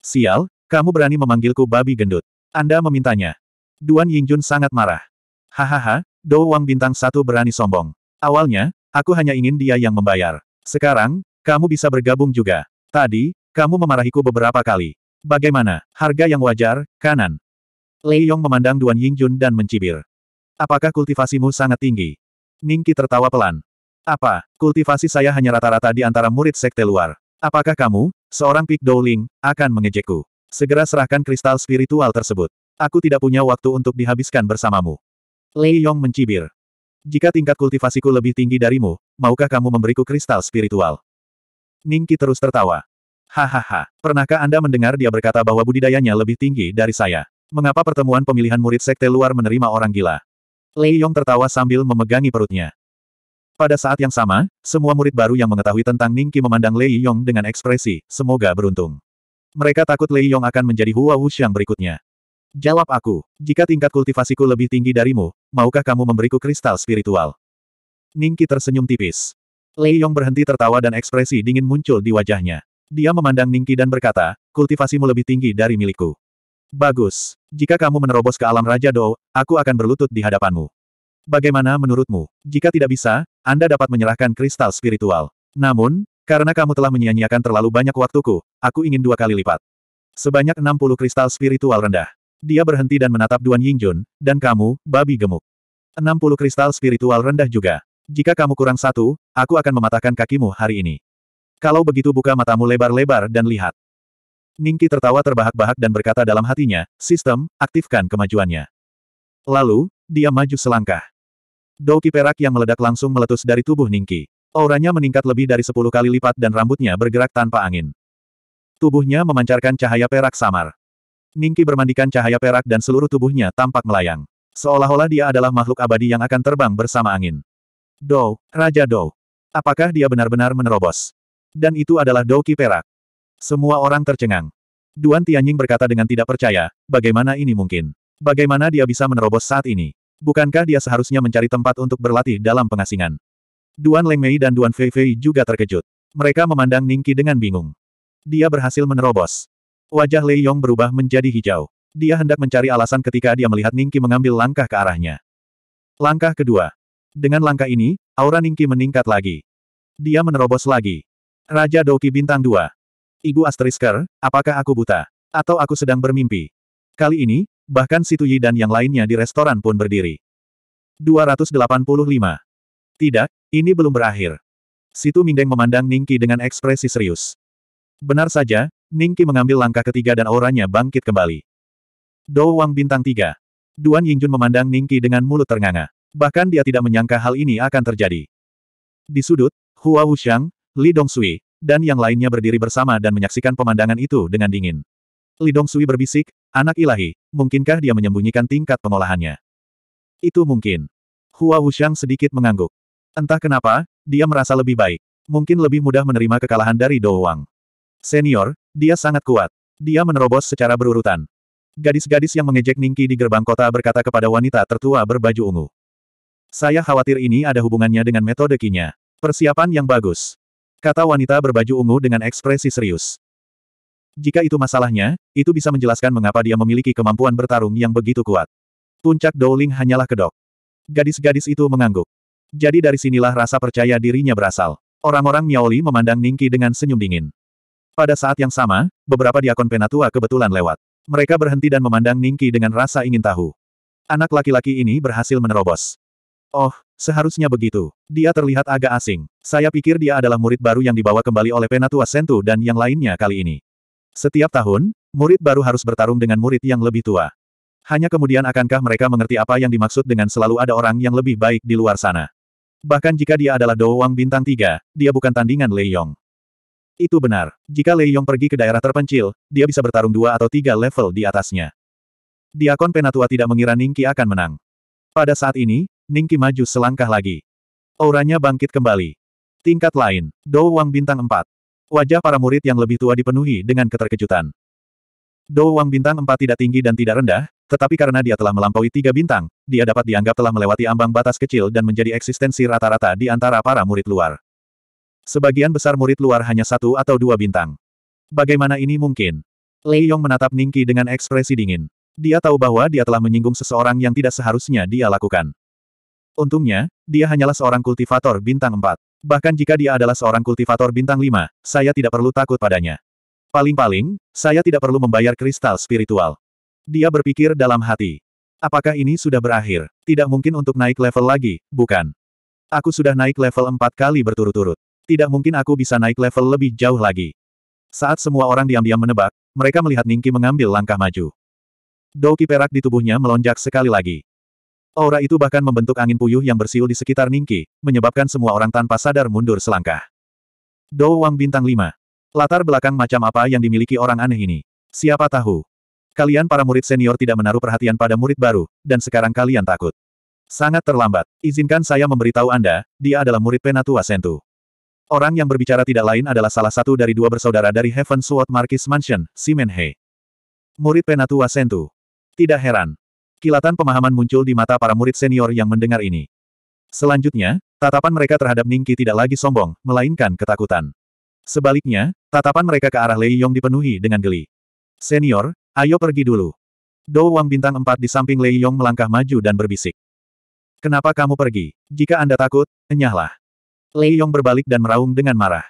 Sial, kamu berani memanggilku babi gendut. Anda memintanya. Duan Yingjun sangat marah. Hahaha, Dou Wang bintang satu berani sombong. Awalnya, aku hanya ingin dia yang membayar. Sekarang, kamu bisa bergabung juga. Tadi, kamu memarahiku beberapa kali. Bagaimana? Harga yang wajar, kanan. Lei Yong memandang Duan Yingjun dan mencibir. Apakah kultivasimu sangat tinggi? Ningki tertawa pelan. Apa, kultivasi saya hanya rata-rata di antara murid sekte luar. Apakah kamu, seorang Pik Ling, akan mengejekku? Segera serahkan kristal spiritual tersebut. Aku tidak punya waktu untuk dihabiskan bersamamu. Lei Yong mencibir. Jika tingkat kultivasiku lebih tinggi darimu, maukah kamu memberiku kristal spiritual? Ningki terus tertawa. Hahaha, pernahkah Anda mendengar dia berkata bahwa budidayanya lebih tinggi dari saya? Mengapa pertemuan pemilihan murid sekte luar menerima orang gila? Lei Yong tertawa sambil memegangi perutnya. Pada saat yang sama, semua murid baru yang mengetahui tentang Ningki memandang Lei Yong dengan ekspresi, semoga beruntung. Mereka takut Lei Yong akan menjadi Hua Wuxiang berikutnya. Jawab aku, jika tingkat kultivasiku lebih tinggi darimu, maukah kamu memberiku kristal spiritual? Ningki tersenyum tipis. Lei Yong berhenti tertawa dan ekspresi dingin muncul di wajahnya. Dia memandang Ningki dan berkata, kultivasimu lebih tinggi dari milikku. Bagus. Jika kamu menerobos ke alam Raja Dou, aku akan berlutut di hadapanmu. Bagaimana menurutmu? Jika tidak bisa, Anda dapat menyerahkan kristal spiritual. Namun, karena kamu telah menyia-nyiakan terlalu banyak waktuku, aku ingin dua kali lipat. Sebanyak 60 kristal spiritual rendah. Dia berhenti dan menatap Duan Yingjun, dan kamu, babi gemuk. 60 kristal spiritual rendah juga. Jika kamu kurang satu, aku akan mematahkan kakimu hari ini. Kalau begitu buka matamu lebar-lebar dan lihat. Ningki tertawa terbahak-bahak dan berkata dalam hatinya, sistem, aktifkan kemajuannya. Lalu, dia maju selangkah. Doki perak yang meledak langsung meletus dari tubuh Ningki. Auranya meningkat lebih dari 10 kali lipat dan rambutnya bergerak tanpa angin. Tubuhnya memancarkan cahaya perak samar. Ningki bermandikan cahaya perak dan seluruh tubuhnya tampak melayang. Seolah-olah dia adalah makhluk abadi yang akan terbang bersama angin. Dou, Raja Dou. Apakah dia benar-benar menerobos? Dan itu adalah Dou Ki Perak. Semua orang tercengang. Duan Tianying berkata dengan tidak percaya, bagaimana ini mungkin? Bagaimana dia bisa menerobos saat ini? Bukankah dia seharusnya mencari tempat untuk berlatih dalam pengasingan? Duan Leng Mei dan Duan Fei Fei juga terkejut. Mereka memandang Ningki dengan bingung. Dia berhasil menerobos. Wajah Lei Yong berubah menjadi hijau. Dia hendak mencari alasan ketika dia melihat Ningki mengambil langkah ke arahnya. Langkah kedua. Dengan langkah ini, aura Ningki meningkat lagi. Dia menerobos lagi. Raja Doki Bintang 2. Ibu Asterisker, apakah aku buta? Atau aku sedang bermimpi? Kali ini, bahkan Situ Yi dan yang lainnya di restoran pun berdiri. 285. Tidak, ini belum berakhir. Situ Mingdeng memandang Ningki dengan ekspresi serius. Benar saja, Ningqi mengambil langkah ketiga dan auranya bangkit kembali. Dou bintang tiga. Duan Yingjun memandang Ningqi dengan mulut ternganga. Bahkan dia tidak menyangka hal ini akan terjadi. Di sudut, Hua Wuxiang, Li Dongsui, dan yang lainnya berdiri bersama dan menyaksikan pemandangan itu dengan dingin. Li Dongsui berbisik, anak ilahi, mungkinkah dia menyembunyikan tingkat pengolahannya? Itu mungkin. Hua Wuxiang sedikit mengangguk. Entah kenapa, dia merasa lebih baik. Mungkin lebih mudah menerima kekalahan dari Dou Senior, dia sangat kuat. Dia menerobos secara berurutan. Gadis-gadis yang mengejek Ningki di gerbang kota berkata kepada wanita tertua berbaju ungu. Saya khawatir ini ada hubungannya dengan metode kinya. Persiapan yang bagus. Kata wanita berbaju ungu dengan ekspresi serius. Jika itu masalahnya, itu bisa menjelaskan mengapa dia memiliki kemampuan bertarung yang begitu kuat. Puncak Dowling hanyalah kedok. Gadis-gadis itu mengangguk. Jadi dari sinilah rasa percaya dirinya berasal. Orang-orang Miaoli memandang Ningki dengan senyum dingin. Pada saat yang sama, beberapa diakon penatua kebetulan lewat. Mereka berhenti dan memandang Ningki dengan rasa ingin tahu. Anak laki-laki ini berhasil menerobos. Oh, seharusnya begitu. Dia terlihat agak asing. Saya pikir dia adalah murid baru yang dibawa kembali oleh Penatua Sentu dan yang lainnya kali ini. Setiap tahun, murid baru harus bertarung dengan murid yang lebih tua. Hanya kemudian akankah mereka mengerti apa yang dimaksud dengan selalu ada orang yang lebih baik di luar sana. Bahkan jika dia adalah Douwang Bintang 3, dia bukan tandingan Lei Yong. Itu benar. Jika Lei Yong pergi ke daerah terpencil, dia bisa bertarung dua atau tiga level di atasnya. Diakon Penatua tidak mengira Ningki akan menang. Pada saat ini, Ningki maju selangkah lagi. Auranya bangkit kembali. Tingkat lain, Dou Wang bintang 4. Wajah para murid yang lebih tua dipenuhi dengan keterkejutan. Dou Wang bintang 4 tidak tinggi dan tidak rendah, tetapi karena dia telah melampaui tiga bintang, dia dapat dianggap telah melewati ambang batas kecil dan menjadi eksistensi rata-rata di antara para murid luar. Sebagian besar murid luar hanya satu atau dua bintang. Bagaimana ini mungkin? Lei Yong menatap Ningki dengan ekspresi dingin. Dia tahu bahwa dia telah menyinggung seseorang yang tidak seharusnya dia lakukan. Untungnya, dia hanyalah seorang kultivator bintang 4. Bahkan jika dia adalah seorang kultivator bintang 5, saya tidak perlu takut padanya. Paling-paling, saya tidak perlu membayar kristal spiritual. Dia berpikir dalam hati. Apakah ini sudah berakhir? Tidak mungkin untuk naik level lagi, bukan? Aku sudah naik level 4 kali berturut-turut. Tidak mungkin aku bisa naik level lebih jauh lagi. Saat semua orang diam-diam menebak, mereka melihat Ningki mengambil langkah maju. Doki perak di tubuhnya melonjak sekali lagi. Aura itu bahkan membentuk angin puyuh yang bersiul di sekitar Ningki, menyebabkan semua orang tanpa sadar mundur selangkah. Dou Wang Bintang 5. Latar belakang macam apa yang dimiliki orang aneh ini? Siapa tahu? Kalian para murid senior tidak menaruh perhatian pada murid baru, dan sekarang kalian takut. Sangat terlambat. Izinkan saya memberitahu Anda, dia adalah murid Penatua Sentu. Orang yang berbicara tidak lain adalah salah satu dari dua bersaudara dari Heaven Sword Marquis Mansion, Simen He. Murid Penatua Sentu. Tidak heran. Kilatan pemahaman muncul di mata para murid senior yang mendengar ini. Selanjutnya, tatapan mereka terhadap Ningki tidak lagi sombong, melainkan ketakutan. Sebaliknya, tatapan mereka ke arah Lei Yong dipenuhi dengan geli. Senior, ayo pergi dulu. Do Wang bintang empat di samping Lei Yong melangkah maju dan berbisik. Kenapa kamu pergi? Jika Anda takut, enyahlah. Lei Yong berbalik dan meraung dengan marah.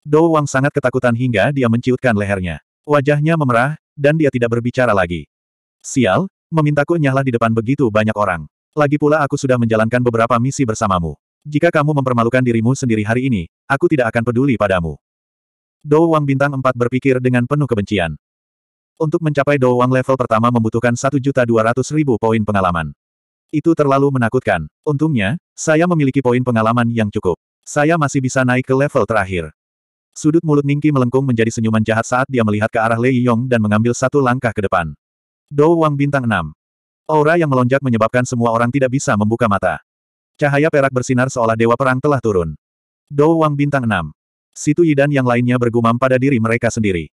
Dou Wang sangat ketakutan hingga dia menciutkan lehernya. Wajahnya memerah, dan dia tidak berbicara lagi. Sial, memintaku nyahlah di depan begitu banyak orang. Lagi pula aku sudah menjalankan beberapa misi bersamamu. Jika kamu mempermalukan dirimu sendiri hari ini, aku tidak akan peduli padamu. Dou Wang bintang 4 berpikir dengan penuh kebencian. Untuk mencapai Dou Wang level pertama membutuhkan 1.200.000 poin pengalaman. Itu terlalu menakutkan. Untungnya, saya memiliki poin pengalaman yang cukup. Saya masih bisa naik ke level terakhir. Sudut mulut Ningki melengkung menjadi senyuman jahat saat dia melihat ke arah Lei Yong dan mengambil satu langkah ke depan. Dou Wang bintang 6. Aura yang melonjak menyebabkan semua orang tidak bisa membuka mata. Cahaya perak bersinar seolah dewa perang telah turun. Dou Wang bintang 6. Situ Yidan yang lainnya bergumam pada diri mereka sendiri.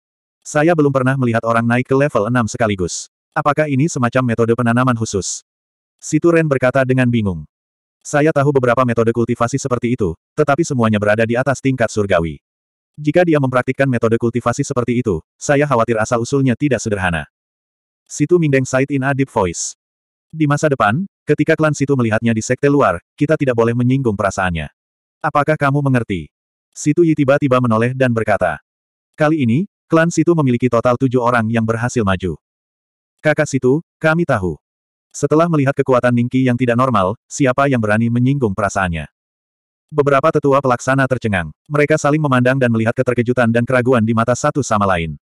Saya belum pernah melihat orang naik ke level 6 sekaligus. Apakah ini semacam metode penanaman khusus? Situ Ren berkata dengan bingung. Saya tahu beberapa metode kultivasi seperti itu, tetapi semuanya berada di atas tingkat surgawi. Jika dia mempraktikkan metode kultivasi seperti itu, saya khawatir asal-usulnya tidak sederhana. Situ Mingdeng Said in a deep voice. Di masa depan, ketika klan Situ melihatnya di sekte luar, kita tidak boleh menyinggung perasaannya. Apakah kamu mengerti? Situ Yi tiba-tiba menoleh dan berkata. Kali ini, klan Situ memiliki total tujuh orang yang berhasil maju. Kakak Situ, kami tahu. Setelah melihat kekuatan Ningki yang tidak normal, siapa yang berani menyinggung perasaannya? Beberapa tetua pelaksana tercengang. Mereka saling memandang dan melihat keterkejutan dan keraguan di mata satu sama lain.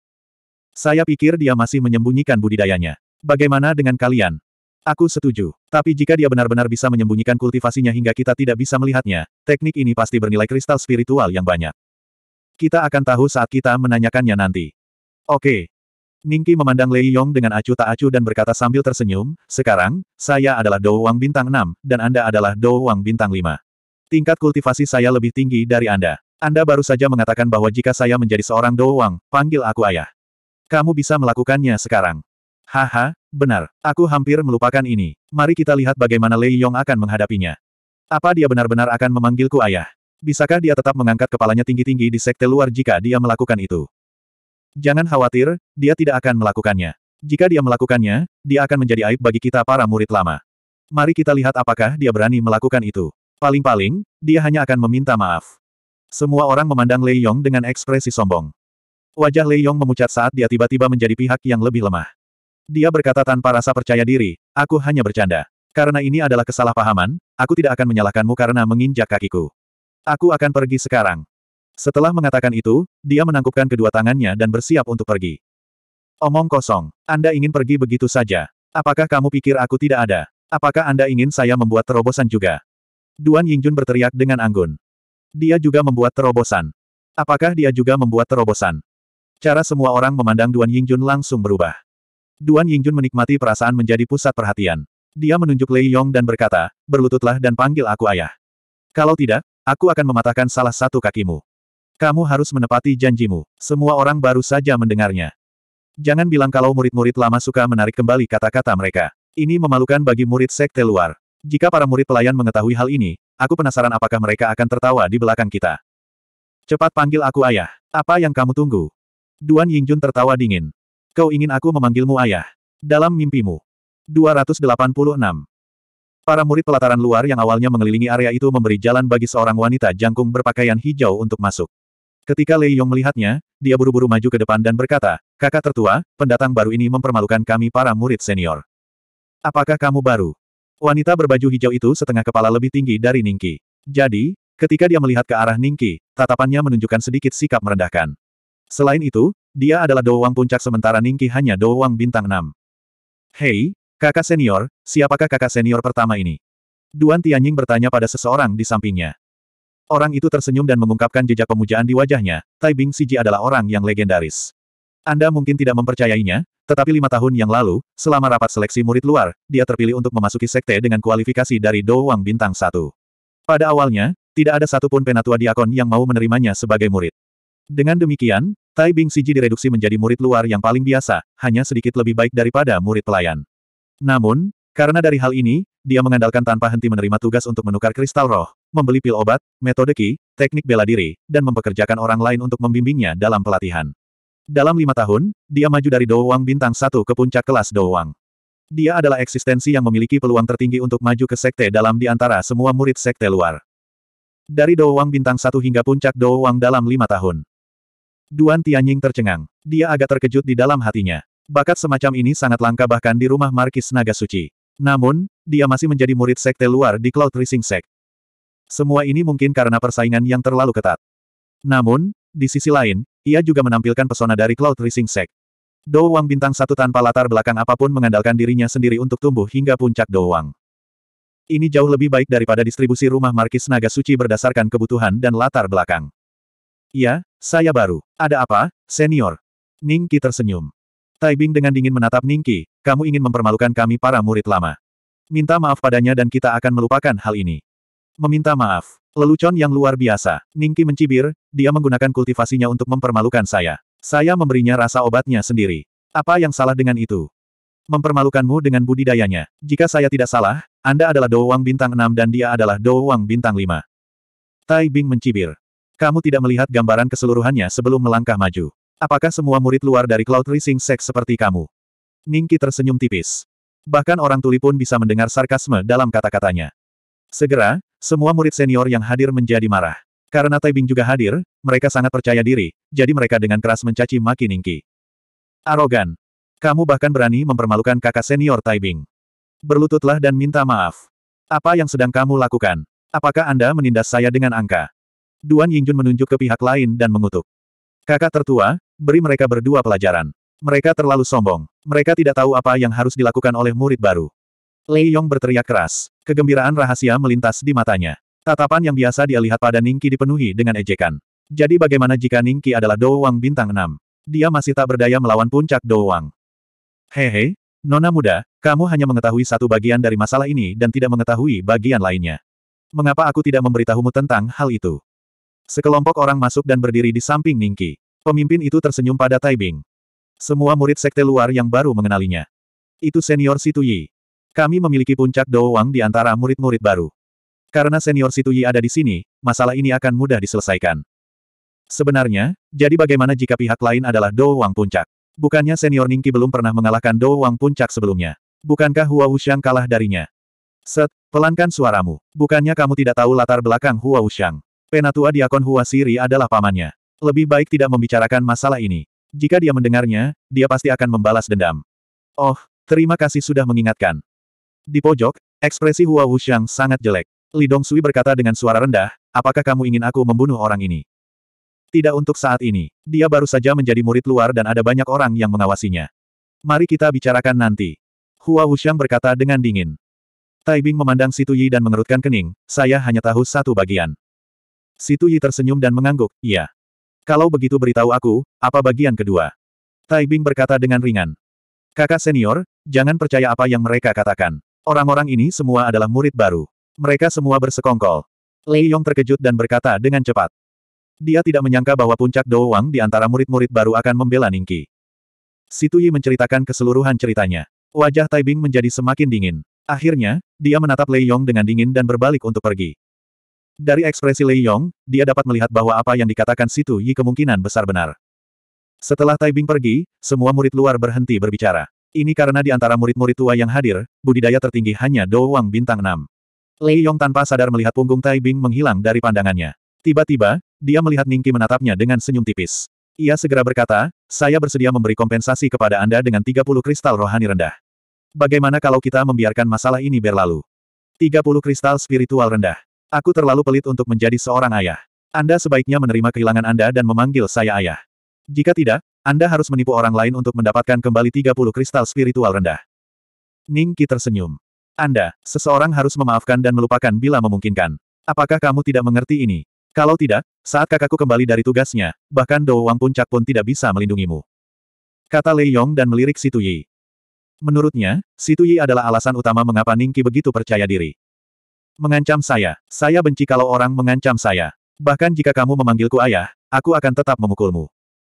Saya pikir dia masih menyembunyikan budidayanya. Bagaimana dengan kalian? Aku setuju. Tapi jika dia benar-benar bisa menyembunyikan kultivasinya hingga kita tidak bisa melihatnya, teknik ini pasti bernilai kristal spiritual yang banyak. Kita akan tahu saat kita menanyakannya nanti. Oke, Ningki memandang Lei Yong dengan acuh tak acuh dan berkata sambil tersenyum, sekarang, saya adalah Dou Wang Bintang 6, dan Anda adalah Dou Wang Bintang 5. Tingkat kultivasi saya lebih tinggi dari Anda. Anda baru saja mengatakan bahwa jika saya menjadi seorang Dou Wang, panggil aku ayah. Kamu bisa melakukannya sekarang. Haha, benar. Aku hampir melupakan ini. Mari kita lihat bagaimana Lei Yong akan menghadapinya. Apa dia benar-benar akan memanggilku ayah? Bisakah dia tetap mengangkat kepalanya tinggi-tinggi di sekte luar jika dia melakukan itu? Jangan khawatir, dia tidak akan melakukannya. Jika dia melakukannya, dia akan menjadi aib bagi kita para murid lama. Mari kita lihat apakah dia berani melakukan itu. Paling-paling, dia hanya akan meminta maaf. Semua orang memandang Lei Yong dengan ekspresi sombong. Wajah Lei Yong memucat saat dia tiba-tiba menjadi pihak yang lebih lemah. Dia berkata tanpa rasa percaya diri, aku hanya bercanda. Karena ini adalah kesalahpahaman, aku tidak akan menyalahkanmu karena menginjak kakiku. Aku akan pergi sekarang. Setelah mengatakan itu, dia menangkupkan kedua tangannya dan bersiap untuk pergi. Omong kosong. Anda ingin pergi begitu saja. Apakah kamu pikir aku tidak ada? Apakah Anda ingin saya membuat terobosan juga? Duan Yingjun berteriak dengan anggun. Dia juga membuat terobosan. Apakah dia juga membuat terobosan? Cara semua orang memandang Duan Yingjun langsung berubah. Duan Yingjun menikmati perasaan menjadi pusat perhatian. Dia menunjuk Lei Yong dan berkata, berlututlah dan panggil aku ayah. Kalau tidak, aku akan mematahkan salah satu kakimu. Kamu harus menepati janjimu. Semua orang baru saja mendengarnya. Jangan bilang kalau murid-murid lama suka menarik kembali kata-kata mereka. Ini memalukan bagi murid sekte luar. Jika para murid pelayan mengetahui hal ini, aku penasaran apakah mereka akan tertawa di belakang kita. Cepat panggil aku ayah. Apa yang kamu tunggu? Duan Yingjun tertawa dingin. Kau ingin aku memanggilmu ayah. Dalam mimpimu. 286. Para murid pelataran luar yang awalnya mengelilingi area itu memberi jalan bagi seorang wanita jangkung berpakaian hijau untuk masuk. Ketika Lei Yong melihatnya, dia buru-buru maju ke depan dan berkata, kakak tertua, pendatang baru ini mempermalukan kami para murid senior. Apakah kamu baru? Wanita berbaju hijau itu setengah kepala lebih tinggi dari Ningki. Jadi, ketika dia melihat ke arah Ningki, tatapannya menunjukkan sedikit sikap merendahkan. Selain itu, dia adalah doang Puncak sementara Ningki hanya doang Bintang 6. Hei, kakak senior, siapakah kakak senior pertama ini? Duan Tianying bertanya pada seseorang di sampingnya. Orang itu tersenyum dan mengungkapkan jejak pemujaan di wajahnya, Tai Bing Siji adalah orang yang legendaris. Anda mungkin tidak mempercayainya, tetapi lima tahun yang lalu, selama rapat seleksi murid luar, dia terpilih untuk memasuki sekte dengan kualifikasi dari Do Wang Bintang 1. Pada awalnya, tidak ada satupun penatua diakon yang mau menerimanya sebagai murid. Dengan demikian, Tai Bing Siji direduksi menjadi murid luar yang paling biasa, hanya sedikit lebih baik daripada murid pelayan. Namun, karena dari hal ini, dia mengandalkan tanpa henti menerima tugas untuk menukar kristal roh, membeli pil obat, metode ki, teknik bela diri, dan mempekerjakan orang lain untuk membimbingnya dalam pelatihan. Dalam lima tahun, dia maju dari Dou Wang bintang satu ke puncak kelas Dou Wang. Dia adalah eksistensi yang memiliki peluang tertinggi untuk maju ke sekte dalam di antara semua murid sekte luar. Dari Dou Wang bintang satu hingga puncak Dou Wang dalam lima tahun. Duan Tianying tercengang. Dia agak terkejut di dalam hatinya. Bakat semacam ini sangat langka bahkan di rumah Markis Naga Suci. Namun, dia masih menjadi murid sekte luar di Cloud Rising Sect. Semua ini mungkin karena persaingan yang terlalu ketat. Namun, di sisi lain, ia juga menampilkan pesona dari Cloud Rising Sect. Do Wang bintang satu tanpa latar belakang apapun mengandalkan dirinya sendiri untuk tumbuh hingga puncak Do Wang. Ini jauh lebih baik daripada distribusi rumah markis naga suci berdasarkan kebutuhan dan latar belakang. Ya, saya baru. Ada apa, senior? Ningki tersenyum. Taibing dengan dingin menatap Ningki, kamu ingin mempermalukan kami para murid lama. Minta maaf padanya dan kita akan melupakan hal ini. Meminta maaf. Lelucon yang luar biasa. Ningki mencibir, dia menggunakan kultivasinya untuk mempermalukan saya. Saya memberinya rasa obatnya sendiri. Apa yang salah dengan itu? Mempermalukanmu dengan budidayanya. Jika saya tidak salah, Anda adalah Douwang Bintang 6 dan dia adalah Douwang Bintang 5. Tai Bing mencibir. Kamu tidak melihat gambaran keseluruhannya sebelum melangkah maju. Apakah semua murid luar dari Cloud Rising Sect seperti kamu? Ningki tersenyum tipis. Bahkan orang tuli pun bisa mendengar sarkasme dalam kata-katanya. Segera, semua murid senior yang hadir menjadi marah. Karena Taibing juga hadir, mereka sangat percaya diri, jadi mereka dengan keras mencaci maki Ningki. Arogan. Kamu bahkan berani mempermalukan kakak senior Taibing. Berlututlah dan minta maaf. Apa yang sedang kamu lakukan? Apakah Anda menindas saya dengan angka? Duan Yingjun menunjuk ke pihak lain dan mengutuk. Kakak tertua, Beri mereka berdua pelajaran. Mereka terlalu sombong. Mereka tidak tahu apa yang harus dilakukan oleh murid baru. Lei Yong berteriak keras. Kegembiraan rahasia melintas di matanya. Tatapan yang biasa dia lihat pada Ningki dipenuhi dengan ejekan. Jadi bagaimana jika Ningki adalah Dou Wang bintang 6? Dia masih tak berdaya melawan puncak Dou Wang. Hehe, Nona muda, kamu hanya mengetahui satu bagian dari masalah ini dan tidak mengetahui bagian lainnya. Mengapa aku tidak memberitahumu tentang hal itu? Sekelompok orang masuk dan berdiri di samping Ningki. Pemimpin itu tersenyum pada Taibing. Semua murid sekte luar yang baru mengenalinya. Itu senior Situyi. Kami memiliki puncak Dou Wang di antara murid-murid baru. Karena senior Situyi ada di sini, masalah ini akan mudah diselesaikan. Sebenarnya, jadi bagaimana jika pihak lain adalah Dou Wang puncak? Bukannya senior Ningki belum pernah mengalahkan Dou Wang puncak sebelumnya? Bukankah Hua Wuxiang kalah darinya? Set, pelankan suaramu. Bukannya kamu tidak tahu latar belakang Hua Wuxiang. Penatua Diakon Hua Siri adalah pamannya. Lebih baik tidak membicarakan masalah ini. Jika dia mendengarnya, dia pasti akan membalas dendam. Oh, terima kasih sudah mengingatkan. Di pojok, ekspresi Hua Wuxiang sangat jelek. Li Dongsui berkata dengan suara rendah, apakah kamu ingin aku membunuh orang ini? Tidak untuk saat ini. Dia baru saja menjadi murid luar dan ada banyak orang yang mengawasinya. Mari kita bicarakan nanti. Hua Wuxiang berkata dengan dingin. Tai Bing memandang Situ Yi dan mengerutkan kening, saya hanya tahu satu bagian. Situ Yi tersenyum dan mengangguk, iya. Kalau begitu beritahu aku, apa bagian kedua? Tai Bing berkata dengan ringan. Kakak senior, jangan percaya apa yang mereka katakan. Orang-orang ini semua adalah murid baru. Mereka semua bersekongkol. Lei Yong terkejut dan berkata dengan cepat. Dia tidak menyangka bahwa puncak Dou Wang di antara murid-murid baru akan membela Ningki. Yi menceritakan keseluruhan ceritanya. Wajah Tai Bing menjadi semakin dingin. Akhirnya, dia menatap Lei Yong dengan dingin dan berbalik untuk pergi. Dari ekspresi Lei Yong, dia dapat melihat bahwa apa yang dikatakan Situ Yi kemungkinan besar benar. Setelah Tai Bing pergi, semua murid luar berhenti berbicara. Ini karena di antara murid-murid tua yang hadir, budidaya tertinggi hanya Do Wang bintang 6. Lei Yong tanpa sadar melihat punggung Tai Bing menghilang dari pandangannya. Tiba-tiba, dia melihat Ningki menatapnya dengan senyum tipis. Ia segera berkata, saya bersedia memberi kompensasi kepada Anda dengan 30 kristal rohani rendah. Bagaimana kalau kita membiarkan masalah ini berlalu? 30 kristal spiritual rendah. Aku terlalu pelit untuk menjadi seorang ayah. Anda sebaiknya menerima kehilangan Anda dan memanggil saya ayah. Jika tidak, Anda harus menipu orang lain untuk mendapatkan kembali 30 kristal spiritual rendah. Ning Qi tersenyum. Anda, seseorang harus memaafkan dan melupakan bila memungkinkan. Apakah kamu tidak mengerti ini? Kalau tidak, saat kakakku kembali dari tugasnya, bahkan Dou Wang Puncak pun tidak bisa melindungimu. Kata Lei Yong dan melirik Situ Yi. Menurutnya, Situ Yi adalah alasan utama mengapa Ningki begitu percaya diri. Mengancam saya. Saya benci kalau orang mengancam saya. Bahkan jika kamu memanggilku ayah, aku akan tetap memukulmu.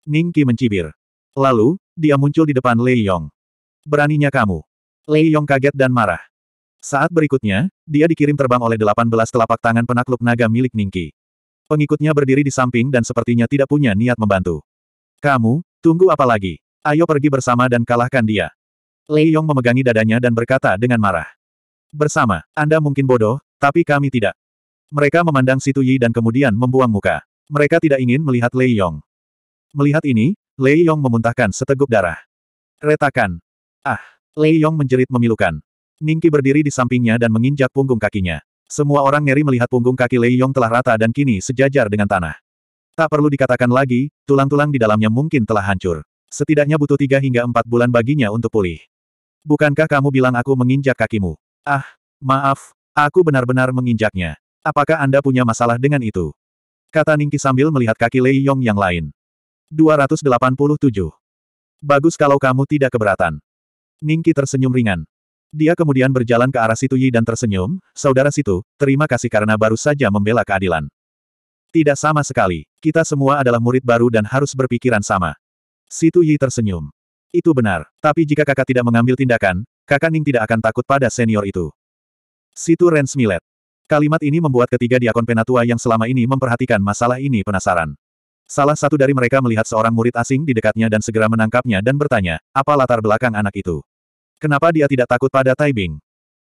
Ning Qi mencibir. Lalu, dia muncul di depan Lei Yong. Beraninya kamu. Lei Yong kaget dan marah. Saat berikutnya, dia dikirim terbang oleh 18 telapak tangan penakluk naga milik Ning Qi. Pengikutnya berdiri di samping dan sepertinya tidak punya niat membantu. Kamu, tunggu apa lagi? Ayo pergi bersama dan kalahkan dia. Lei Yong memegangi dadanya dan berkata dengan marah. Bersama, Anda mungkin bodoh, tapi kami tidak. Mereka memandang Situ Yi dan kemudian membuang muka. Mereka tidak ingin melihat Lei Yong. Melihat ini, Lei Yong memuntahkan seteguk darah. Retakan. Ah, Lei Yong menjerit memilukan. Ningki berdiri di sampingnya dan menginjak punggung kakinya. Semua orang ngeri melihat punggung kaki Lei Yong telah rata dan kini sejajar dengan tanah. Tak perlu dikatakan lagi, tulang-tulang di dalamnya mungkin telah hancur. Setidaknya butuh tiga hingga empat bulan baginya untuk pulih. Bukankah kamu bilang aku menginjak kakimu? Ah, maaf, Aku benar-benar menginjaknya. Apakah Anda punya masalah dengan itu? Kata Ningki sambil melihat kaki Lei Yong yang lain. 287. Bagus kalau kamu tidak keberatan. Ningki tersenyum ringan. Dia kemudian berjalan ke arah Situ Yi dan tersenyum, Saudara Situ, terima kasih karena baru saja membela keadilan. Tidak sama sekali, kita semua adalah murid baru dan harus berpikiran sama. Situ Yi tersenyum. Itu benar, tapi jika kakak tidak mengambil tindakan, kakak Ning tidak akan takut pada senior itu. Situ Rens Milet. Kalimat ini membuat ketiga diakon penatua yang selama ini memperhatikan masalah ini penasaran. Salah satu dari mereka melihat seorang murid asing di dekatnya dan segera menangkapnya dan bertanya, apa latar belakang anak itu? Kenapa dia tidak takut pada Taibing?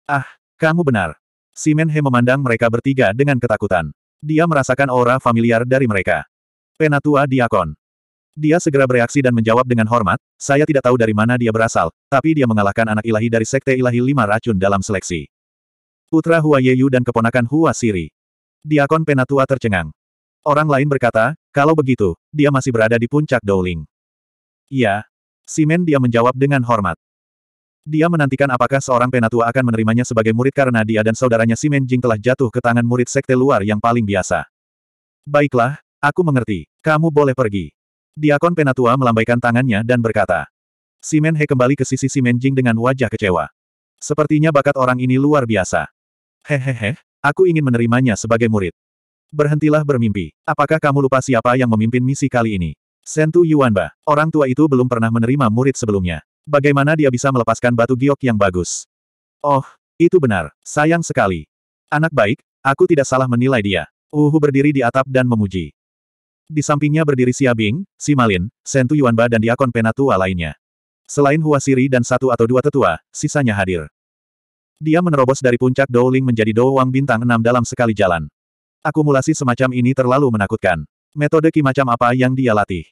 Ah, kamu benar. Simen He memandang mereka bertiga dengan ketakutan. Dia merasakan aura familiar dari mereka. Penatua Diakon. Dia segera bereaksi dan menjawab dengan hormat, saya tidak tahu dari mana dia berasal, tapi dia mengalahkan anak ilahi dari Sekte Ilahi Lima Racun dalam seleksi. Putra Hua Yeyu dan keponakan Hua Siri. Diakon Penatua tercengang. Orang lain berkata, kalau begitu, dia masih berada di puncak Douling. Iya. Simen dia menjawab dengan hormat. Dia menantikan apakah seorang penatua akan menerimanya sebagai murid karena dia dan saudaranya Simen Jing telah jatuh ke tangan murid sekte luar yang paling biasa. Baiklah, aku mengerti. Kamu boleh pergi. Diakon penatua melambaikan tangannya dan berkata. Simen He kembali ke sisi Simen Jing dengan wajah kecewa. Sepertinya bakat orang ini luar biasa. Hehehe, aku ingin menerimanya sebagai murid. Berhentilah bermimpi. Apakah kamu lupa siapa yang memimpin misi kali ini? Sentu Yuanba, orang tua itu belum pernah menerima murid sebelumnya. Bagaimana dia bisa melepaskan batu giok yang bagus? Oh, itu benar. Sayang sekali. Anak baik, aku tidak salah menilai dia. Uhu berdiri di atap dan memuji. Di sampingnya berdiri Xia Bing, Malin, Sentu Yuanba dan Diakon Penatua lainnya. Selain Huasiri dan satu atau dua tetua, sisanya hadir. Dia menerobos dari puncak Douling menjadi Douwang bintang 6 dalam sekali jalan. Akumulasi semacam ini terlalu menakutkan. Metode Ki macam apa yang dia latih?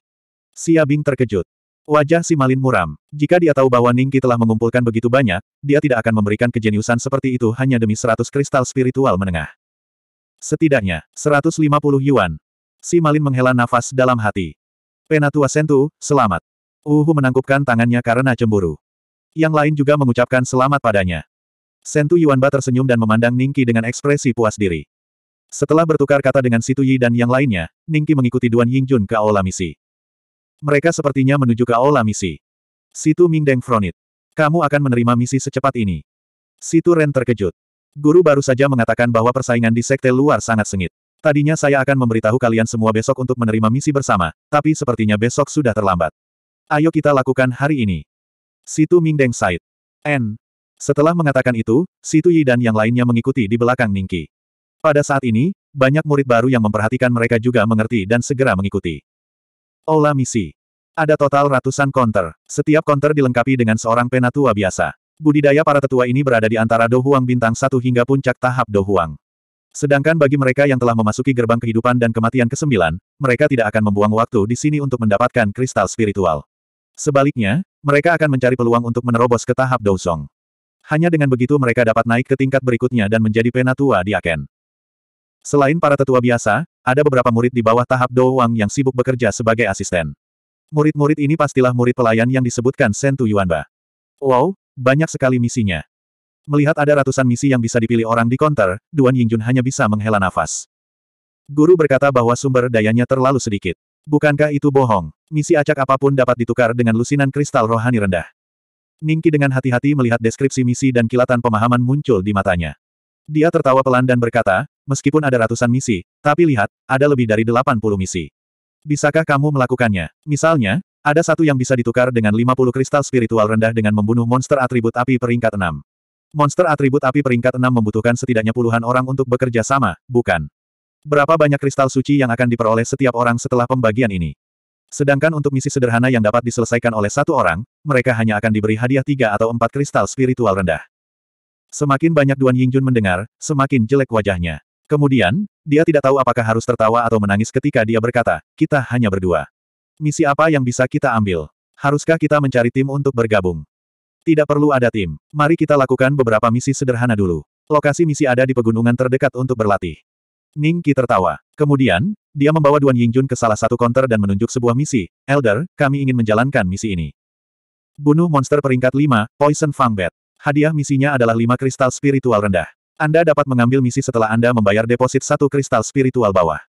Xia Bing terkejut. Wajah si Malin muram. Jika dia tahu bahwa Ningki telah mengumpulkan begitu banyak, dia tidak akan memberikan kejeniusan seperti itu hanya demi 100 kristal spiritual menengah. Setidaknya, 150 yuan. Si Malin menghela nafas dalam hati. Penatua Sentu, selamat. Uhu menangkupkan tangannya karena cemburu. Yang lain juga mengucapkan selamat padanya. Sentu Yuanba tersenyum dan memandang Ningki dengan ekspresi puas diri. Setelah bertukar kata dengan Situ Yi dan yang lainnya, Ningki mengikuti Duan Yingjun ke aula misi. Mereka sepertinya menuju ke aula misi. Situ Mingdeng Fronit. Kamu akan menerima misi secepat ini. Situ Ren terkejut. Guru baru saja mengatakan bahwa persaingan di sekte luar sangat sengit. Tadinya saya akan memberitahu kalian semua besok untuk menerima misi bersama, tapi sepertinya besok sudah terlambat. Ayo kita lakukan hari ini. Situ Mingdeng Said. N. Setelah mengatakan itu, Situ Yi dan yang lainnya mengikuti di belakang Ningki. Pada saat ini, banyak murid baru yang memperhatikan mereka juga mengerti dan segera mengikuti. Ola misi. Ada total ratusan konter. Setiap konter dilengkapi dengan seorang penatua biasa. Budidaya para tetua ini berada di antara Dohuang bintang satu hingga puncak tahap Dohuang. Sedangkan bagi mereka yang telah memasuki gerbang kehidupan dan kematian ke-9, mereka tidak akan membuang waktu di sini untuk mendapatkan kristal spiritual. Sebaliknya, mereka akan mencari peluang untuk menerobos ke tahap Dozong. Hanya dengan begitu mereka dapat naik ke tingkat berikutnya dan menjadi penatua di Aken. Selain para tetua biasa, ada beberapa murid di bawah tahap Dou Wang yang sibuk bekerja sebagai asisten. Murid-murid ini pastilah murid pelayan yang disebutkan Sentu Yuanba. Wow, banyak sekali misinya. Melihat ada ratusan misi yang bisa dipilih orang di konter, Duan Yingjun hanya bisa menghela nafas. Guru berkata bahwa sumber dayanya terlalu sedikit. Bukankah itu bohong? Misi acak apapun dapat ditukar dengan lusinan kristal rohani rendah. Ningki dengan hati-hati melihat deskripsi misi dan kilatan pemahaman muncul di matanya. Dia tertawa pelan dan berkata, meskipun ada ratusan misi, tapi lihat, ada lebih dari 80 misi. Bisakah kamu melakukannya? Misalnya, ada satu yang bisa ditukar dengan 50 kristal spiritual rendah dengan membunuh monster atribut api peringkat 6. Monster atribut api peringkat 6 membutuhkan setidaknya puluhan orang untuk bekerja sama, bukan? Berapa banyak kristal suci yang akan diperoleh setiap orang setelah pembagian ini? Sedangkan untuk misi sederhana yang dapat diselesaikan oleh satu orang, mereka hanya akan diberi hadiah tiga atau empat kristal spiritual rendah. Semakin banyak Duan Yingjun mendengar, semakin jelek wajahnya. Kemudian, dia tidak tahu apakah harus tertawa atau menangis ketika dia berkata, kita hanya berdua. Misi apa yang bisa kita ambil? Haruskah kita mencari tim untuk bergabung? Tidak perlu ada tim. Mari kita lakukan beberapa misi sederhana dulu. Lokasi misi ada di pegunungan terdekat untuk berlatih. Ning Qi tertawa. Kemudian, dia membawa Duan Yingjun ke salah satu konter dan menunjuk sebuah misi. Elder, kami ingin menjalankan misi ini. Bunuh monster peringkat 5, Poison Fang Bat. Hadiah misinya adalah 5 kristal spiritual rendah. Anda dapat mengambil misi setelah Anda membayar deposit satu kristal spiritual bawah.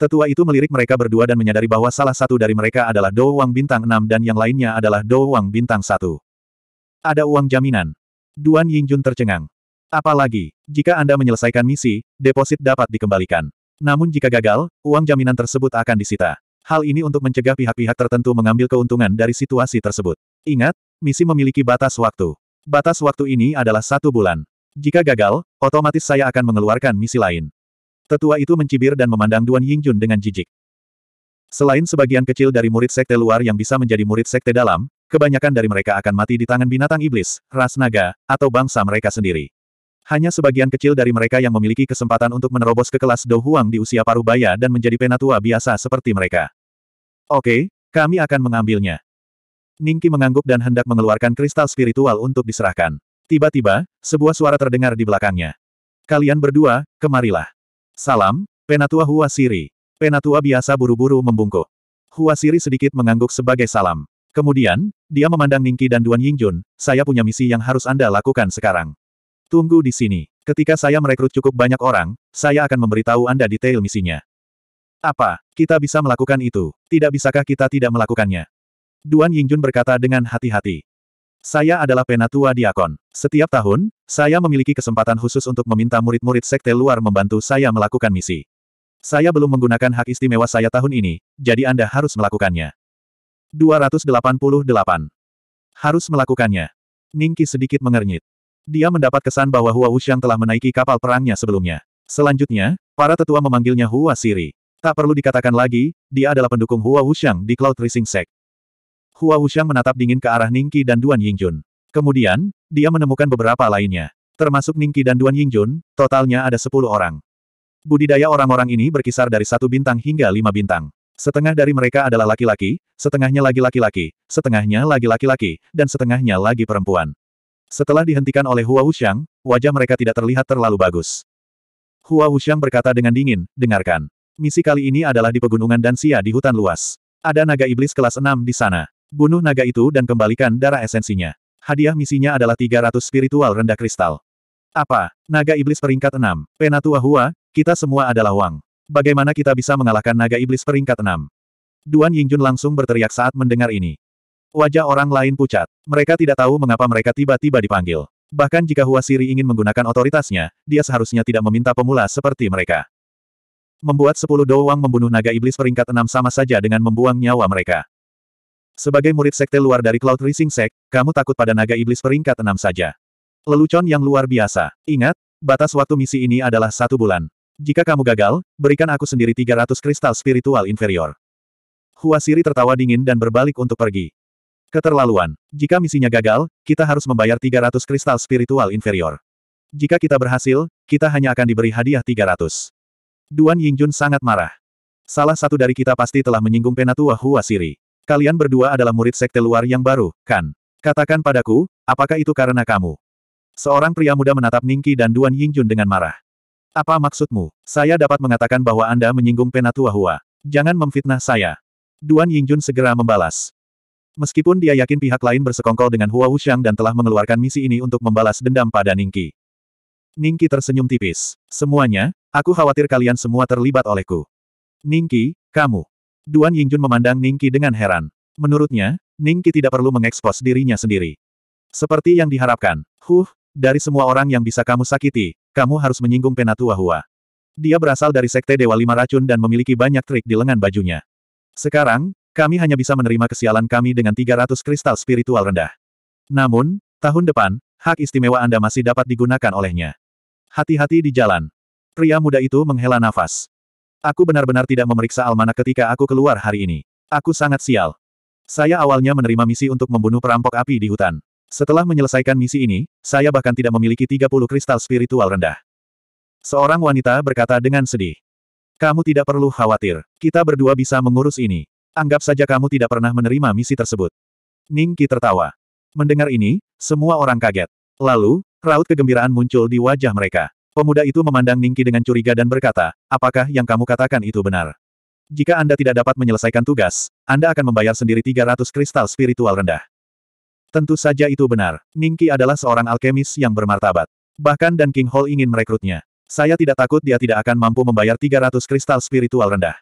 Tetua itu melirik mereka berdua dan menyadari bahwa salah satu dari mereka adalah Do Wang Bintang 6 dan yang lainnya adalah Do Wang Bintang 1. Ada uang jaminan. Duan Yingjun tercengang. Apalagi, jika Anda menyelesaikan misi, deposit dapat dikembalikan. Namun jika gagal, uang jaminan tersebut akan disita. Hal ini untuk mencegah pihak-pihak tertentu mengambil keuntungan dari situasi tersebut. Ingat, misi memiliki batas waktu. Batas waktu ini adalah satu bulan. Jika gagal, otomatis saya akan mengeluarkan misi lain. Tetua itu mencibir dan memandang Duan Yingjun dengan jijik. Selain sebagian kecil dari murid sekte luar yang bisa menjadi murid sekte dalam, kebanyakan dari mereka akan mati di tangan binatang iblis, ras naga, atau bangsa mereka sendiri. Hanya sebagian kecil dari mereka yang memiliki kesempatan untuk menerobos ke kelas Dohuang di usia paruh baya dan menjadi penatua biasa seperti mereka. Oke, kami akan mengambilnya. Ningki mengangguk dan hendak mengeluarkan kristal spiritual untuk diserahkan. Tiba-tiba, sebuah suara terdengar di belakangnya. Kalian berdua, kemarilah. Salam, Penatua Hua Siri. Penatua biasa buru-buru membungkuk. Hua Siri sedikit mengangguk sebagai salam. Kemudian, dia memandang Ningki dan Duan Yingjun, saya punya misi yang harus Anda lakukan sekarang. Tunggu di sini. Ketika saya merekrut cukup banyak orang, saya akan memberitahu Anda detail misinya. Apa? Kita bisa melakukan itu. Tidak bisakah kita tidak melakukannya? Duan Yingjun berkata dengan hati-hati. Saya adalah penatua diakon. Setiap tahun, saya memiliki kesempatan khusus untuk meminta murid-murid sekte luar membantu saya melakukan misi. Saya belum menggunakan hak istimewa saya tahun ini, jadi Anda harus melakukannya. 288. Harus melakukannya. Ningki sedikit mengernyit. Dia mendapat kesan bahwa Hua Wuxiang telah menaiki kapal perangnya sebelumnya. Selanjutnya, para tetua memanggilnya Hua Siri. Tak perlu dikatakan lagi, dia adalah pendukung Hua Wuxiang di Cloud Rising Sect. Hua Wuxiang menatap dingin ke arah Ningqi dan Duan Yingjun. Kemudian, dia menemukan beberapa lainnya. Termasuk Ningqi dan Duan Yingjun, totalnya ada sepuluh orang. Budidaya orang-orang ini berkisar dari satu bintang hingga lima bintang. Setengah dari mereka adalah laki-laki, setengahnya lagi laki-laki, setengahnya lagi laki-laki, dan setengahnya lagi perempuan. Setelah dihentikan oleh Hua Wuxiang, wajah mereka tidak terlihat terlalu bagus. Hua Wuxiang berkata dengan dingin, dengarkan. Misi kali ini adalah di pegunungan dan sia di hutan luas. Ada naga iblis kelas 6 di sana. Bunuh naga itu dan kembalikan darah esensinya. Hadiah misinya adalah 300 spiritual rendah kristal. Apa? Naga iblis peringkat 6. Penatua Hua, kita semua adalah Wang. Bagaimana kita bisa mengalahkan naga iblis peringkat 6? Duan Yingjun langsung berteriak saat mendengar ini. Wajah orang lain pucat. Mereka tidak tahu mengapa mereka tiba-tiba dipanggil. Bahkan jika Huasiri ingin menggunakan otoritasnya, dia seharusnya tidak meminta pemula seperti mereka. Membuat sepuluh doang membunuh naga iblis peringkat enam sama saja dengan membuang nyawa mereka. Sebagai murid sekte luar dari Cloud Rising Sect, kamu takut pada naga iblis peringkat enam saja. Lelucon yang luar biasa. Ingat, batas waktu misi ini adalah satu bulan. Jika kamu gagal, berikan aku sendiri 300 kristal spiritual inferior. Huasiri tertawa dingin dan berbalik untuk pergi. Keterlaluan. Jika misinya gagal, kita harus membayar 300 kristal spiritual inferior. Jika kita berhasil, kita hanya akan diberi hadiah 300. Duan Yingjun sangat marah. Salah satu dari kita pasti telah menyinggung penatua Hua Siri. Kalian berdua adalah murid sekte luar yang baru, kan? Katakan padaku, apakah itu karena kamu? Seorang pria muda menatap Ningki dan Duan Yingjun dengan marah. Apa maksudmu? Saya dapat mengatakan bahwa Anda menyinggung penatua Hua. Jangan memfitnah saya. Duan Yingjun segera membalas. Meskipun dia yakin pihak lain bersekongkol dengan Hua Wuxiang dan telah mengeluarkan misi ini untuk membalas dendam pada Ningki. Ningki tersenyum tipis. Semuanya, aku khawatir kalian semua terlibat olehku. Ningki, kamu. Duan Yingjun memandang Ningki dengan heran. Menurutnya, Ningki tidak perlu mengekspos dirinya sendiri. Seperti yang diharapkan, huh, dari semua orang yang bisa kamu sakiti, kamu harus menyinggung Penatua Hua. Dia berasal dari Sekte Dewa Lima Racun dan memiliki banyak trik di lengan bajunya. Sekarang, kami hanya bisa menerima kesialan kami dengan 300 kristal spiritual rendah. Namun, tahun depan, hak istimewa Anda masih dapat digunakan olehnya. Hati-hati di jalan. Pria muda itu menghela nafas. Aku benar-benar tidak memeriksa almanak ketika aku keluar hari ini. Aku sangat sial. Saya awalnya menerima misi untuk membunuh perampok api di hutan. Setelah menyelesaikan misi ini, saya bahkan tidak memiliki 30 kristal spiritual rendah. Seorang wanita berkata dengan sedih. Kamu tidak perlu khawatir. Kita berdua bisa mengurus ini. Anggap saja kamu tidak pernah menerima misi tersebut. Ning Qi tertawa. Mendengar ini, semua orang kaget. Lalu, raut kegembiraan muncul di wajah mereka. Pemuda itu memandang Ningki dengan curiga dan berkata, apakah yang kamu katakan itu benar? Jika Anda tidak dapat menyelesaikan tugas, Anda akan membayar sendiri 300 kristal spiritual rendah. Tentu saja itu benar. Ningki adalah seorang alkemis yang bermartabat. Bahkan Dan King Hall ingin merekrutnya. Saya tidak takut dia tidak akan mampu membayar 300 kristal spiritual rendah.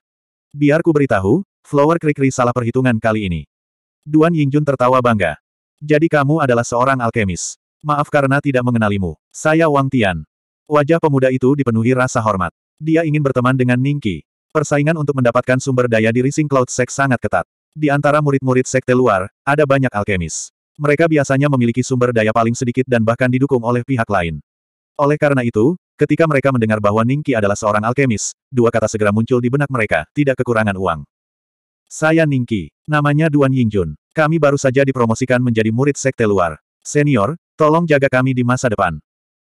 Biar ku beritahu, Flower Krikri salah perhitungan kali ini. Duan Yingjun tertawa bangga. Jadi kamu adalah seorang alkemis. Maaf karena tidak mengenalimu. Saya Wang Tian. Wajah pemuda itu dipenuhi rasa hormat. Dia ingin berteman dengan Ningki. Persaingan untuk mendapatkan sumber daya di Rising Cloud Sect sangat ketat. Di antara murid-murid sekte luar, ada banyak alkemis. Mereka biasanya memiliki sumber daya paling sedikit dan bahkan didukung oleh pihak lain. Oleh karena itu, ketika mereka mendengar bahwa Ningki adalah seorang alkemis, dua kata segera muncul di benak mereka, tidak kekurangan uang. Saya Ningki. Namanya Duan Yingjun. Kami baru saja dipromosikan menjadi murid sekte luar. Senior, tolong jaga kami di masa depan.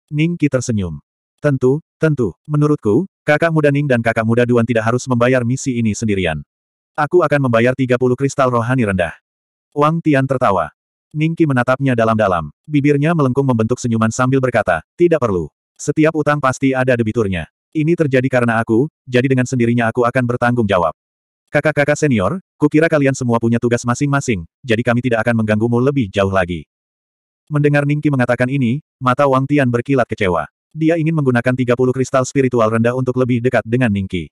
Ningki tersenyum. Tentu, tentu. Menurutku, kakak muda Ning dan kakak muda Duan tidak harus membayar misi ini sendirian. Aku akan membayar 30 kristal rohani rendah. Wang Tian tertawa. Ningki menatapnya dalam-dalam. Bibirnya melengkung membentuk senyuman sambil berkata, tidak perlu. Setiap utang pasti ada debiturnya. Ini terjadi karena aku, jadi dengan sendirinya aku akan bertanggung jawab. Kakak-kakak senior, kukira kalian semua punya tugas masing-masing, jadi kami tidak akan mengganggumu lebih jauh lagi. Mendengar Ningki mengatakan ini, mata Wang Tian berkilat kecewa. Dia ingin menggunakan 30 kristal spiritual rendah untuk lebih dekat dengan Ningki.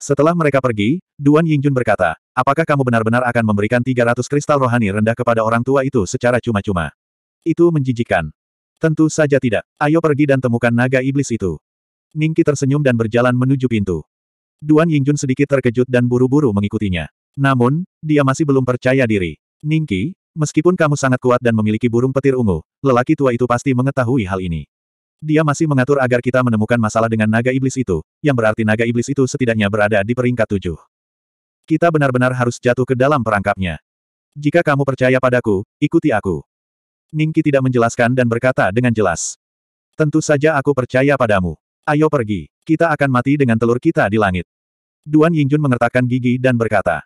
Setelah mereka pergi, Duan Yingjun berkata, apakah kamu benar-benar akan memberikan 300 kristal rohani rendah kepada orang tua itu secara cuma-cuma? Itu menjijikan. Tentu saja tidak. Ayo pergi dan temukan naga iblis itu. Ningki tersenyum dan berjalan menuju pintu. Duan Yingjun sedikit terkejut dan buru-buru mengikutinya. Namun, dia masih belum percaya diri. Ningki, meskipun kamu sangat kuat dan memiliki burung petir ungu, lelaki tua itu pasti mengetahui hal ini. Dia masih mengatur agar kita menemukan masalah dengan naga iblis itu, yang berarti naga iblis itu setidaknya berada di peringkat tujuh. Kita benar-benar harus jatuh ke dalam perangkapnya. Jika kamu percaya padaku, ikuti aku. Ningki tidak menjelaskan dan berkata dengan jelas. Tentu saja aku percaya padamu. Ayo pergi. Kita akan mati dengan telur kita di langit. Duan Yingjun mengertakkan gigi dan berkata.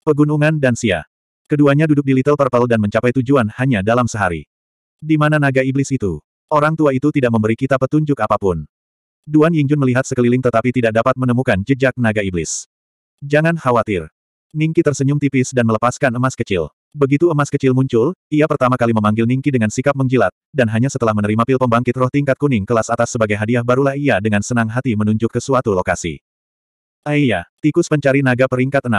Pegunungan dan Sia. Keduanya duduk di Little Purple dan mencapai tujuan hanya dalam sehari. Di mana naga iblis itu? Orang tua itu tidak memberi kita petunjuk apapun. Duan Yingjun melihat sekeliling tetapi tidak dapat menemukan jejak naga iblis. Jangan khawatir. Ningki tersenyum tipis dan melepaskan emas kecil. Begitu emas kecil muncul, ia pertama kali memanggil Ningki dengan sikap menjilat, dan hanya setelah menerima pil pembangkit roh tingkat kuning kelas atas sebagai hadiah barulah ia dengan senang hati menunjuk ke suatu lokasi. Aiyah, ah tikus pencari naga peringkat 6.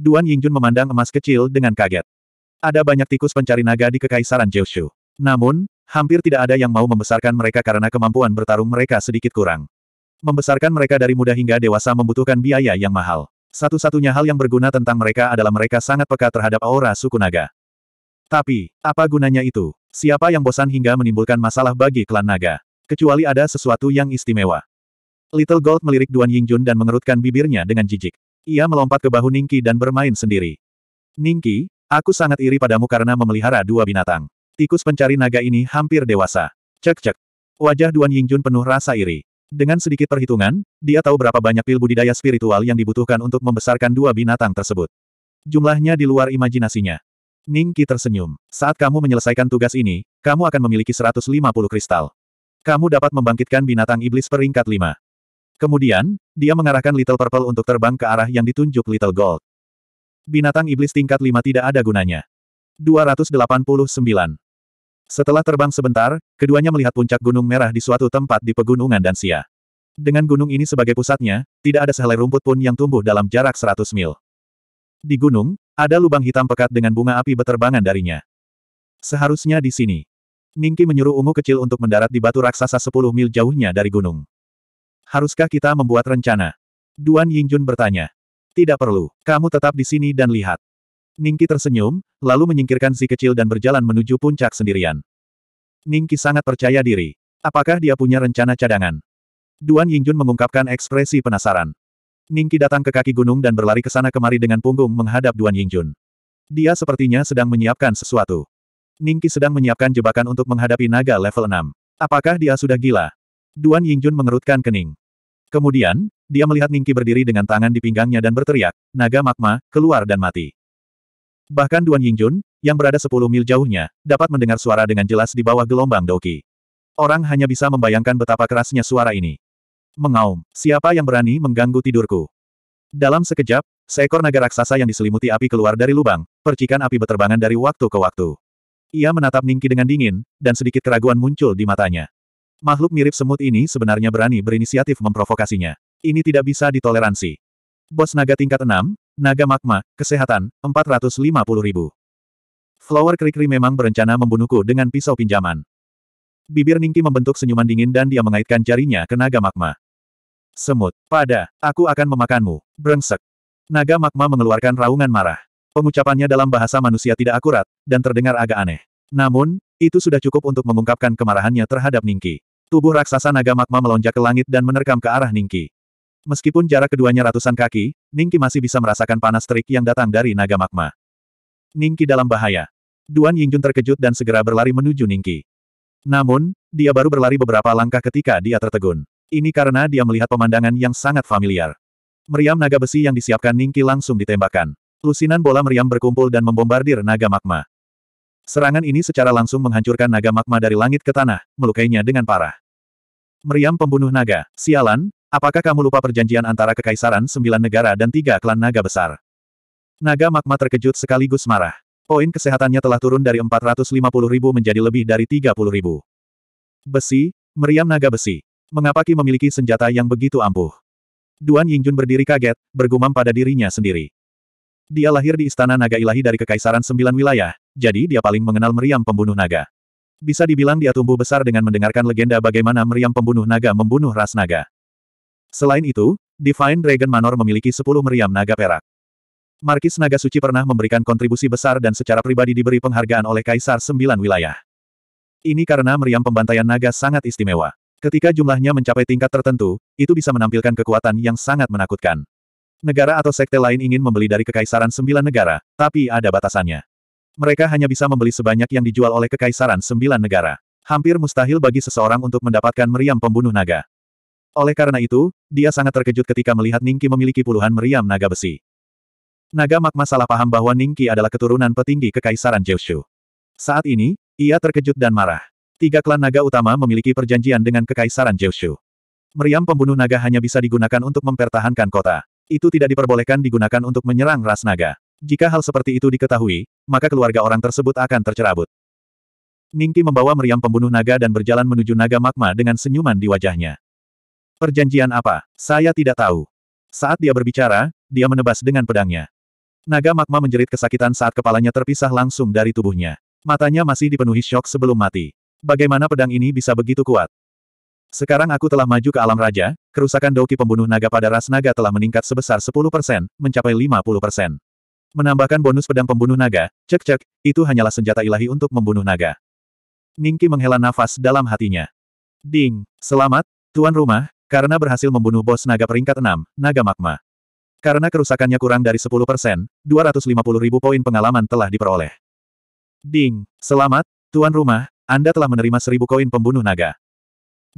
Duan Yingjun memandang emas kecil dengan kaget. Ada banyak tikus pencari naga di Kekaisaran Jiushu. Namun, hampir tidak ada yang mau membesarkan mereka karena kemampuan bertarung mereka sedikit kurang. Membesarkan mereka dari muda hingga dewasa membutuhkan biaya yang mahal. Satu-satunya hal yang berguna tentang mereka adalah mereka sangat peka terhadap aura suku naga. Tapi, apa gunanya itu? Siapa yang bosan hingga menimbulkan masalah bagi klan naga? Kecuali ada sesuatu yang istimewa. Little Gold melirik Duan Yingjun dan mengerutkan bibirnya dengan jijik. Ia melompat ke bahu Ningki dan bermain sendiri. Ningki, aku sangat iri padamu karena memelihara dua binatang. Tikus pencari naga ini hampir dewasa. Cek-cek. Wajah Duan Yingjun penuh rasa iri. Dengan sedikit perhitungan, dia tahu berapa banyak pil budidaya spiritual yang dibutuhkan untuk membesarkan dua binatang tersebut. Jumlahnya di luar imajinasinya. Ning Qi tersenyum. Saat kamu menyelesaikan tugas ini, kamu akan memiliki 150 kristal. Kamu dapat membangkitkan binatang iblis peringkat 5. Kemudian, dia mengarahkan Little Purple untuk terbang ke arah yang ditunjuk Little Gold. Binatang iblis tingkat 5 tidak ada gunanya. 289. Setelah terbang sebentar, keduanya melihat puncak gunung merah di suatu tempat di pegunungan dan Dansia. Dengan gunung ini sebagai pusatnya, tidak ada sehelai rumput pun yang tumbuh dalam jarak 100 mil. Di gunung, ada lubang hitam pekat dengan bunga api beterbangan darinya. Seharusnya di sini. Ningki menyuruh ungu kecil untuk mendarat di batu raksasa 10 mil jauhnya dari gunung. Haruskah kita membuat rencana? Duan Yingjun bertanya. Tidak perlu, kamu tetap di sini dan lihat. Ningki tersenyum, lalu menyingkirkan si kecil dan berjalan menuju puncak sendirian. Ningki sangat percaya diri. Apakah dia punya rencana cadangan? Duan Yingjun mengungkapkan ekspresi penasaran. Ningki datang ke kaki gunung dan berlari ke sana kemari dengan punggung menghadap Duan Yingjun. Dia sepertinya sedang menyiapkan sesuatu. Ningki sedang menyiapkan jebakan untuk menghadapi naga level 6. Apakah dia sudah gila? Duan Yingjun mengerutkan kening. Kemudian, dia melihat Ningki berdiri dengan tangan di pinggangnya dan berteriak, naga magma, keluar dan mati. Bahkan Duan Yingjun, yang berada 10 mil jauhnya, dapat mendengar suara dengan jelas di bawah gelombang Doki. Orang hanya bisa membayangkan betapa kerasnya suara ini. Mengaum, siapa yang berani mengganggu tidurku? Dalam sekejap, seekor naga raksasa yang diselimuti api keluar dari lubang, percikan api berterbangan dari waktu ke waktu. Ia menatap Ningki dengan dingin, dan sedikit keraguan muncul di matanya. Makhluk mirip semut ini sebenarnya berani berinisiatif memprovokasinya. Ini tidak bisa ditoleransi. Bos naga tingkat 6, Naga Magma, Kesehatan, 450 ribu. Flower Krikri memang berencana membunuhku dengan pisau pinjaman. Bibir Ningki membentuk senyuman dingin dan dia mengaitkan jarinya ke naga magma. Semut, pada, aku akan memakanmu, brengsek. Naga magma mengeluarkan raungan marah. Pengucapannya dalam bahasa manusia tidak akurat, dan terdengar agak aneh. Namun, itu sudah cukup untuk mengungkapkan kemarahannya terhadap Ningki. Tubuh raksasa naga magma melonjak ke langit dan menerkam ke arah Ningki. Meskipun jarak keduanya ratusan kaki, Ningki masih bisa merasakan panas terik yang datang dari naga magma. Ningki dalam bahaya. Duan Yingjun terkejut dan segera berlari menuju Ningki. Namun, dia baru berlari beberapa langkah ketika dia tertegun. Ini karena dia melihat pemandangan yang sangat familiar. Meriam naga besi yang disiapkan Ningki langsung ditembakkan. Lusinan bola meriam berkumpul dan membombardir naga magma. Serangan ini secara langsung menghancurkan naga magma dari langit ke tanah, melukainya dengan parah. Meriam pembunuh naga, sialan, Apakah kamu lupa perjanjian antara Kekaisaran Sembilan Negara dan tiga klan naga besar? Naga magma terkejut sekaligus marah. Poin kesehatannya telah turun dari 450 ribu menjadi lebih dari 30 ribu. Besi, meriam naga besi. Mengapa Ki memiliki senjata yang begitu ampuh? Duan Yingjun berdiri kaget, bergumam pada dirinya sendiri. Dia lahir di Istana Naga Ilahi dari Kekaisaran Sembilan Wilayah, jadi dia paling mengenal meriam pembunuh naga. Bisa dibilang dia tumbuh besar dengan mendengarkan legenda bagaimana meriam pembunuh naga membunuh ras naga. Selain itu, Divine Dragon Manor memiliki 10 meriam naga perak. Markis Naga Suci pernah memberikan kontribusi besar dan secara pribadi diberi penghargaan oleh Kaisar Sembilan Wilayah. Ini karena meriam pembantaian naga sangat istimewa. Ketika jumlahnya mencapai tingkat tertentu, itu bisa menampilkan kekuatan yang sangat menakutkan. Negara atau sekte lain ingin membeli dari Kekaisaran Sembilan Negara, tapi ada batasannya. Mereka hanya bisa membeli sebanyak yang dijual oleh Kekaisaran Sembilan Negara. Hampir mustahil bagi seseorang untuk mendapatkan meriam pembunuh naga. Oleh karena itu, dia sangat terkejut ketika melihat Ningki memiliki puluhan meriam naga besi. Naga magma salah paham bahwa Ningki adalah keturunan petinggi Kekaisaran Jiushu. Saat ini, ia terkejut dan marah. Tiga klan naga utama memiliki perjanjian dengan Kekaisaran Jiushu. Meriam pembunuh naga hanya bisa digunakan untuk mempertahankan kota. Itu tidak diperbolehkan digunakan untuk menyerang ras naga. Jika hal seperti itu diketahui, maka keluarga orang tersebut akan tercerabut. Ningki membawa meriam pembunuh naga dan berjalan menuju naga magma dengan senyuman di wajahnya. Perjanjian apa? Saya tidak tahu. Saat dia berbicara, dia menebas dengan pedangnya. Naga magma menjerit kesakitan saat kepalanya terpisah langsung dari tubuhnya. Matanya masih dipenuhi syok sebelum mati. Bagaimana pedang ini bisa begitu kuat? Sekarang aku telah maju ke alam raja, kerusakan Doki pembunuh naga pada ras naga telah meningkat sebesar 10%, mencapai 50%. Menambahkan bonus pedang pembunuh naga, cek-cek, itu hanyalah senjata ilahi untuk membunuh naga. Ningki menghela nafas dalam hatinya. Ding, selamat, tuan rumah, karena berhasil membunuh bos naga peringkat 6, naga magma. Karena kerusakannya kurang dari 10%, 250 ribu poin pengalaman telah diperoleh. Ding, selamat, tuan rumah, Anda telah menerima seribu koin pembunuh naga.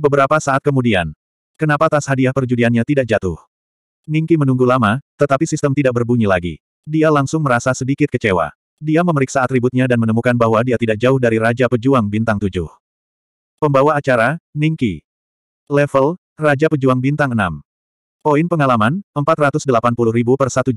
Beberapa saat kemudian, kenapa tas hadiah perjudiannya tidak jatuh? Ningki menunggu lama, tetapi sistem tidak berbunyi lagi. Dia langsung merasa sedikit kecewa. Dia memeriksa atributnya dan menemukan bahwa dia tidak jauh dari Raja Pejuang Bintang 7. Pembawa acara, Ningki. Level, Raja Pejuang Bintang 6. Poin pengalaman, 480.000 per 1.200.000.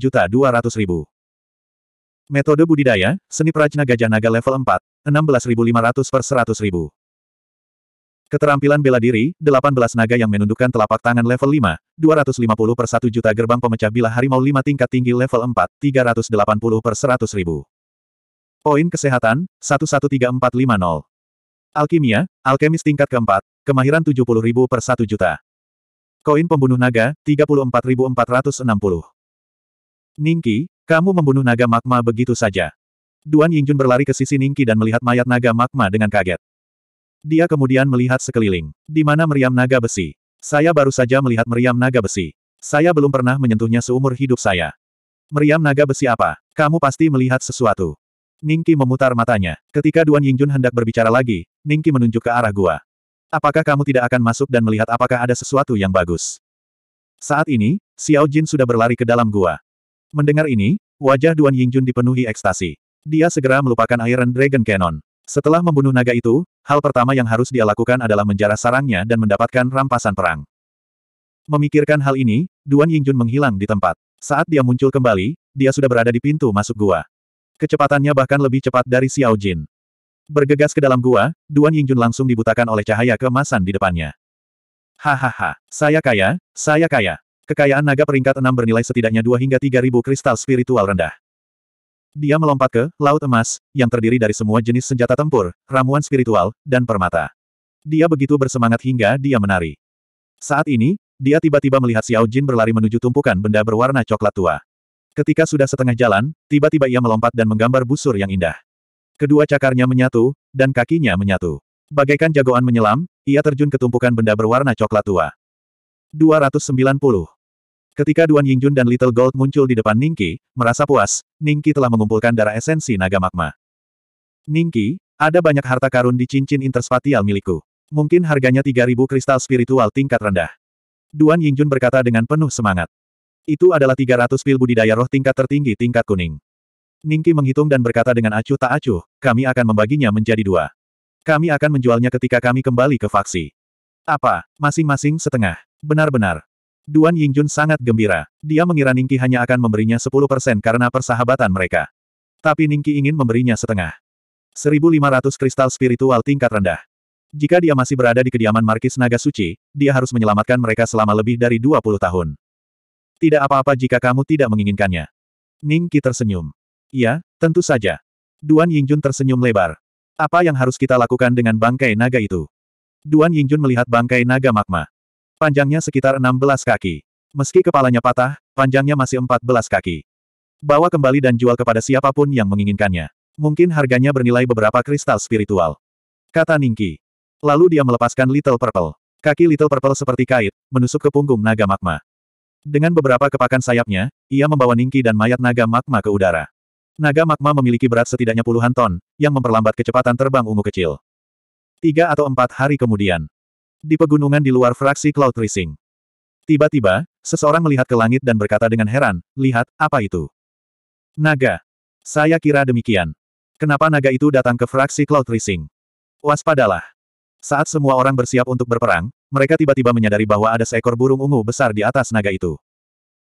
Metode budidaya, seni prajna gajah naga level 4, 16.500 per 100.000. Keterampilan bela diri, 18 naga yang menundukkan telapak tangan level 5, 250 per 1 juta gerbang pemecah bila harimau 5 tingkat tinggi level 4, 380 per 100.000. Poin kesehatan, 113450. Alkimia, alkemis tingkat keempat, kemahiran 70.000 per 1 juta. Koin pembunuh naga, 34460. Ningki, kamu membunuh naga magma begitu saja. Duan Yingjun berlari ke sisi Ningki dan melihat mayat naga magma dengan kaget. Dia kemudian melihat sekeliling, di mana meriam naga besi. Saya baru saja melihat meriam naga besi. Saya belum pernah menyentuhnya seumur hidup saya. Meriam naga besi apa? Kamu pasti melihat sesuatu. Ningki memutar matanya. Ketika Duan Yingjun hendak berbicara lagi, Ningki menunjuk ke arah gua. Apakah kamu tidak akan masuk dan melihat apakah ada sesuatu yang bagus? Saat ini, Xiao Jin sudah berlari ke dalam gua. Mendengar ini, wajah Duan Yingjun dipenuhi ekstasi. Dia segera melupakan Iron Dragon Cannon. Setelah membunuh naga itu, hal pertama yang harus dia lakukan adalah menjarah sarangnya dan mendapatkan rampasan perang. Memikirkan hal ini, Duan Yingjun menghilang di tempat. Saat dia muncul kembali, dia sudah berada di pintu masuk gua. Kecepatannya bahkan lebih cepat dari Xiao Jin. Bergegas ke dalam gua, Duan Yingjun langsung dibutakan oleh cahaya kemasan di depannya. Hahaha, saya kaya, saya kaya. Kekayaan naga peringkat 6 bernilai setidaknya 2 hingga 3 ribu kristal spiritual rendah. Dia melompat ke Laut Emas, yang terdiri dari semua jenis senjata tempur, ramuan spiritual, dan permata. Dia begitu bersemangat hingga dia menari. Saat ini, dia tiba-tiba melihat Xiao Jin berlari menuju tumpukan benda berwarna coklat tua. Ketika sudah setengah jalan, tiba-tiba ia melompat dan menggambar busur yang indah. Kedua cakarnya menyatu, dan kakinya menyatu. Bagaikan jagoan menyelam, ia terjun ke tumpukan benda berwarna coklat tua. 290. Ketika Duan Yingjun dan Little Gold muncul di depan Ningki, merasa puas, Ningki telah mengumpulkan darah esensi naga magma. Ningki, ada banyak harta karun di cincin interspatial milikku. Mungkin harganya 3000 kristal spiritual tingkat rendah. Duan Yingjun berkata dengan penuh semangat. Itu adalah 300 pil budidaya roh tingkat tertinggi tingkat kuning. Ningki menghitung dan berkata dengan acuh tak acuh, kami akan membaginya menjadi dua. Kami akan menjualnya ketika kami kembali ke faksi. Apa? Masing-masing setengah. Benar-benar. Duan Yingjun sangat gembira. Dia mengira Ningki hanya akan memberinya 10% karena persahabatan mereka. Tapi Ningki ingin memberinya setengah. 1500 kristal spiritual tingkat rendah. Jika dia masih berada di kediaman Markis Naga Suci, dia harus menyelamatkan mereka selama lebih dari 20 tahun. Tidak apa-apa jika kamu tidak menginginkannya. Ningki tersenyum. Iya, tentu saja. Duan Yingjun tersenyum lebar. Apa yang harus kita lakukan dengan bangkai naga itu? Duan Yingjun melihat bangkai naga magma. Panjangnya sekitar 16 kaki. Meski kepalanya patah, panjangnya masih 14 kaki. Bawa kembali dan jual kepada siapapun yang menginginkannya. Mungkin harganya bernilai beberapa kristal spiritual. Kata Ningki. Lalu dia melepaskan Little Purple. Kaki Little Purple seperti kait, menusuk ke punggung naga magma. Dengan beberapa kepakan sayapnya, ia membawa Ningki dan mayat naga magma ke udara. Naga magma memiliki berat setidaknya puluhan ton, yang memperlambat kecepatan terbang ungu kecil. Tiga atau empat hari kemudian. Di pegunungan di luar fraksi Cloud Rising. Tiba-tiba, seseorang melihat ke langit dan berkata dengan heran, lihat, apa itu? Naga. Saya kira demikian. Kenapa naga itu datang ke fraksi Cloud Rising? Waspadalah. Saat semua orang bersiap untuk berperang, mereka tiba-tiba menyadari bahwa ada seekor burung ungu besar di atas naga itu.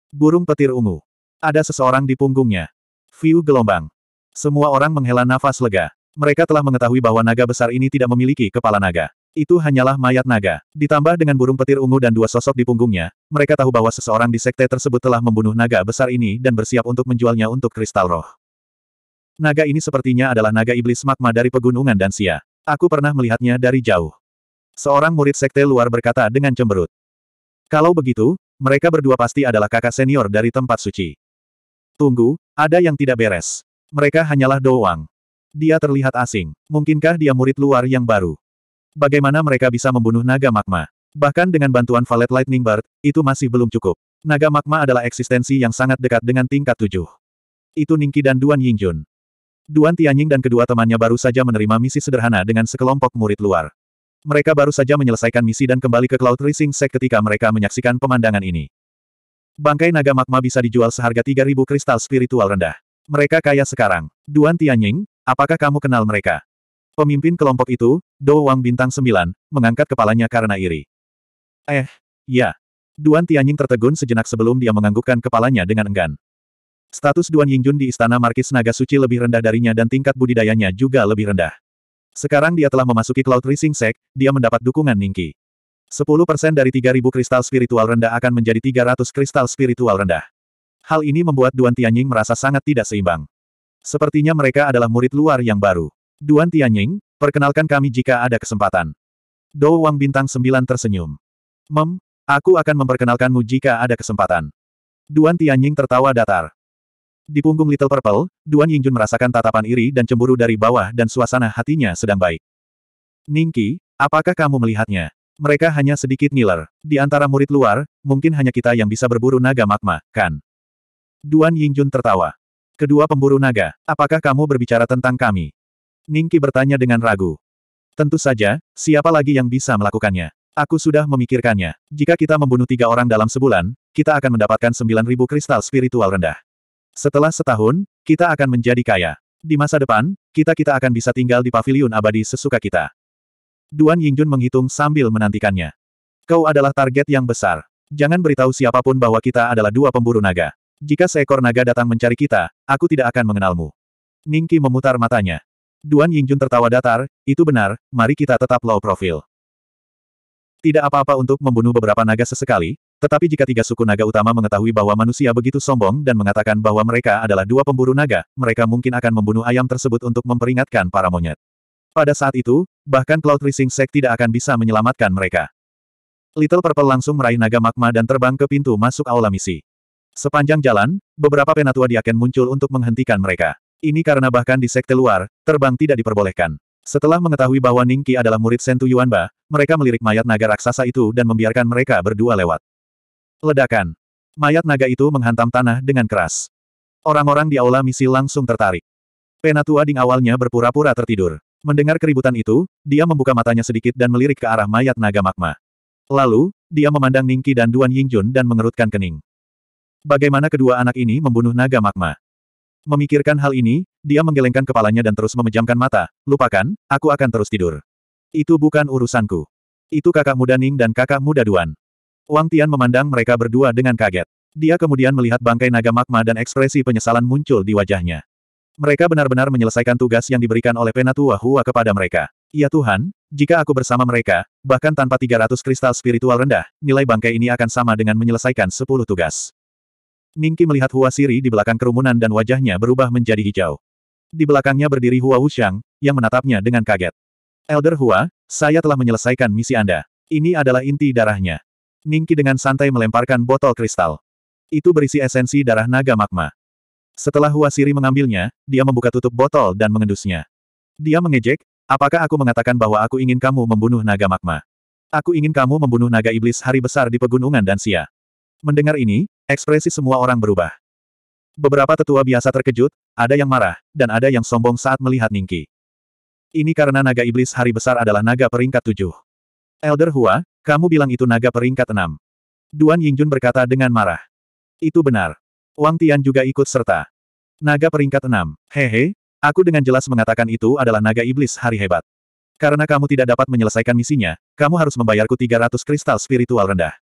Burung petir ungu. Ada seseorang di punggungnya. View gelombang. Semua orang menghela nafas lega. Mereka telah mengetahui bahwa naga besar ini tidak memiliki kepala naga. Itu hanyalah mayat naga. Ditambah dengan burung petir ungu dan dua sosok di punggungnya, mereka tahu bahwa seseorang di sekte tersebut telah membunuh naga besar ini dan bersiap untuk menjualnya untuk kristal roh. Naga ini sepertinya adalah naga iblis magma dari pegunungan dan Dansia. Aku pernah melihatnya dari jauh. Seorang murid sekte luar berkata dengan cemberut. Kalau begitu, mereka berdua pasti adalah kakak senior dari tempat suci. Tunggu, ada yang tidak beres. Mereka hanyalah doang. Dia terlihat asing. Mungkinkah dia murid luar yang baru? Bagaimana mereka bisa membunuh naga magma? Bahkan dengan bantuan Valet Lightning Bird, itu masih belum cukup. Naga magma adalah eksistensi yang sangat dekat dengan tingkat tujuh. Itu Ningki dan Duan Yingjun. Duan Tianying dan kedua temannya baru saja menerima misi sederhana dengan sekelompok murid luar. Mereka baru saja menyelesaikan misi dan kembali ke Cloud Rising Sek ketika mereka menyaksikan pemandangan ini. Bangkai naga magma bisa dijual seharga 3.000 kristal spiritual rendah. Mereka kaya sekarang. Duan Tianying, apakah kamu kenal mereka? Pemimpin kelompok itu, Dou Wang Bintang 9, mengangkat kepalanya karena iri. Eh, ya. Duan Tianying tertegun sejenak sebelum dia menganggukkan kepalanya dengan enggan. Status Duan Yingjun di Istana Markis Naga Suci lebih rendah darinya dan tingkat budidayanya juga lebih rendah. Sekarang dia telah memasuki Cloud Rising Sect, dia mendapat dukungan Ningki. 10% dari 3.000 kristal spiritual rendah akan menjadi 300 kristal spiritual rendah. Hal ini membuat Duan Tianying merasa sangat tidak seimbang. Sepertinya mereka adalah murid luar yang baru. Duan Tianying, perkenalkan kami jika ada kesempatan. Dou Wang Bintang 9 tersenyum. Mem, aku akan memperkenalkanmu jika ada kesempatan. Duan Tianying tertawa datar. Di punggung Little Purple, Duan Yingjun merasakan tatapan iri dan cemburu dari bawah dan suasana hatinya sedang baik. Ningki, apakah kamu melihatnya? Mereka hanya sedikit ngiler. Di antara murid luar, mungkin hanya kita yang bisa berburu naga magma, kan? Duan Yingjun tertawa. Kedua pemburu naga, apakah kamu berbicara tentang kami? Ningki bertanya dengan ragu. Tentu saja, siapa lagi yang bisa melakukannya? Aku sudah memikirkannya. Jika kita membunuh tiga orang dalam sebulan, kita akan mendapatkan 9.000 kristal spiritual rendah. Setelah setahun, kita akan menjadi kaya. Di masa depan, kita-kita akan bisa tinggal di paviliun abadi sesuka kita. Duan Yingjun menghitung sambil menantikannya. Kau adalah target yang besar. Jangan beritahu siapapun bahwa kita adalah dua pemburu naga. Jika seekor naga datang mencari kita, aku tidak akan mengenalmu. Ningki memutar matanya. Duan Yingjun tertawa datar, itu benar, mari kita tetap low profil. Tidak apa-apa untuk membunuh beberapa naga sesekali, tetapi jika tiga suku naga utama mengetahui bahwa manusia begitu sombong dan mengatakan bahwa mereka adalah dua pemburu naga, mereka mungkin akan membunuh ayam tersebut untuk memperingatkan para monyet. Pada saat itu, bahkan Cloud Rising Sek tidak akan bisa menyelamatkan mereka. Little Purple langsung meraih naga magma dan terbang ke pintu masuk aula misi. Sepanjang jalan, beberapa penatua diaken muncul untuk menghentikan mereka. Ini karena bahkan di sekte luar, terbang tidak diperbolehkan. Setelah mengetahui bahwa Ningki adalah murid Sentu Yuanba, mereka melirik mayat naga raksasa itu dan membiarkan mereka berdua lewat. Ledakan. Mayat naga itu menghantam tanah dengan keras. Orang-orang di aula misi langsung tertarik. Penatua Ding awalnya berpura-pura tertidur. Mendengar keributan itu, dia membuka matanya sedikit dan melirik ke arah mayat naga magma. Lalu, dia memandang Ningki dan Duan Yingjun dan mengerutkan kening. Bagaimana kedua anak ini membunuh naga magma? Memikirkan hal ini, dia menggelengkan kepalanya dan terus memejamkan mata. Lupakan, aku akan terus tidur. Itu bukan urusanku. Itu kakak muda Ning dan kakak muda Duan. Wang Tian memandang mereka berdua dengan kaget. Dia kemudian melihat bangkai naga magma dan ekspresi penyesalan muncul di wajahnya. Mereka benar-benar menyelesaikan tugas yang diberikan oleh Penatua Hua kepada mereka. Ya Tuhan, jika aku bersama mereka, bahkan tanpa 300 kristal spiritual rendah, nilai bangkai ini akan sama dengan menyelesaikan 10 tugas. Ningki melihat Hua Siri di belakang kerumunan dan wajahnya berubah menjadi hijau. Di belakangnya berdiri Hua Wuxiang, yang menatapnya dengan kaget. Elder Hua, saya telah menyelesaikan misi Anda. Ini adalah inti darahnya. Ningki dengan santai melemparkan botol kristal. Itu berisi esensi darah naga magma. Setelah Huasiri mengambilnya, dia membuka tutup botol dan mengendusnya. Dia mengejek, apakah aku mengatakan bahwa aku ingin kamu membunuh naga magma? Aku ingin kamu membunuh naga iblis hari besar di pegunungan dan sia." Mendengar ini, ekspresi semua orang berubah. Beberapa tetua biasa terkejut, ada yang marah, dan ada yang sombong saat melihat Ningki. Ini karena naga iblis hari besar adalah naga peringkat tujuh. Elder Hua, kamu bilang itu naga peringkat enam. Duan Yingjun berkata dengan marah. Itu benar. Wang Tian juga ikut serta. Naga peringkat enam, Hehe, aku dengan jelas mengatakan itu adalah naga iblis hari hebat. Karena kamu tidak dapat menyelesaikan misinya, kamu harus membayarku 300 kristal spiritual rendah.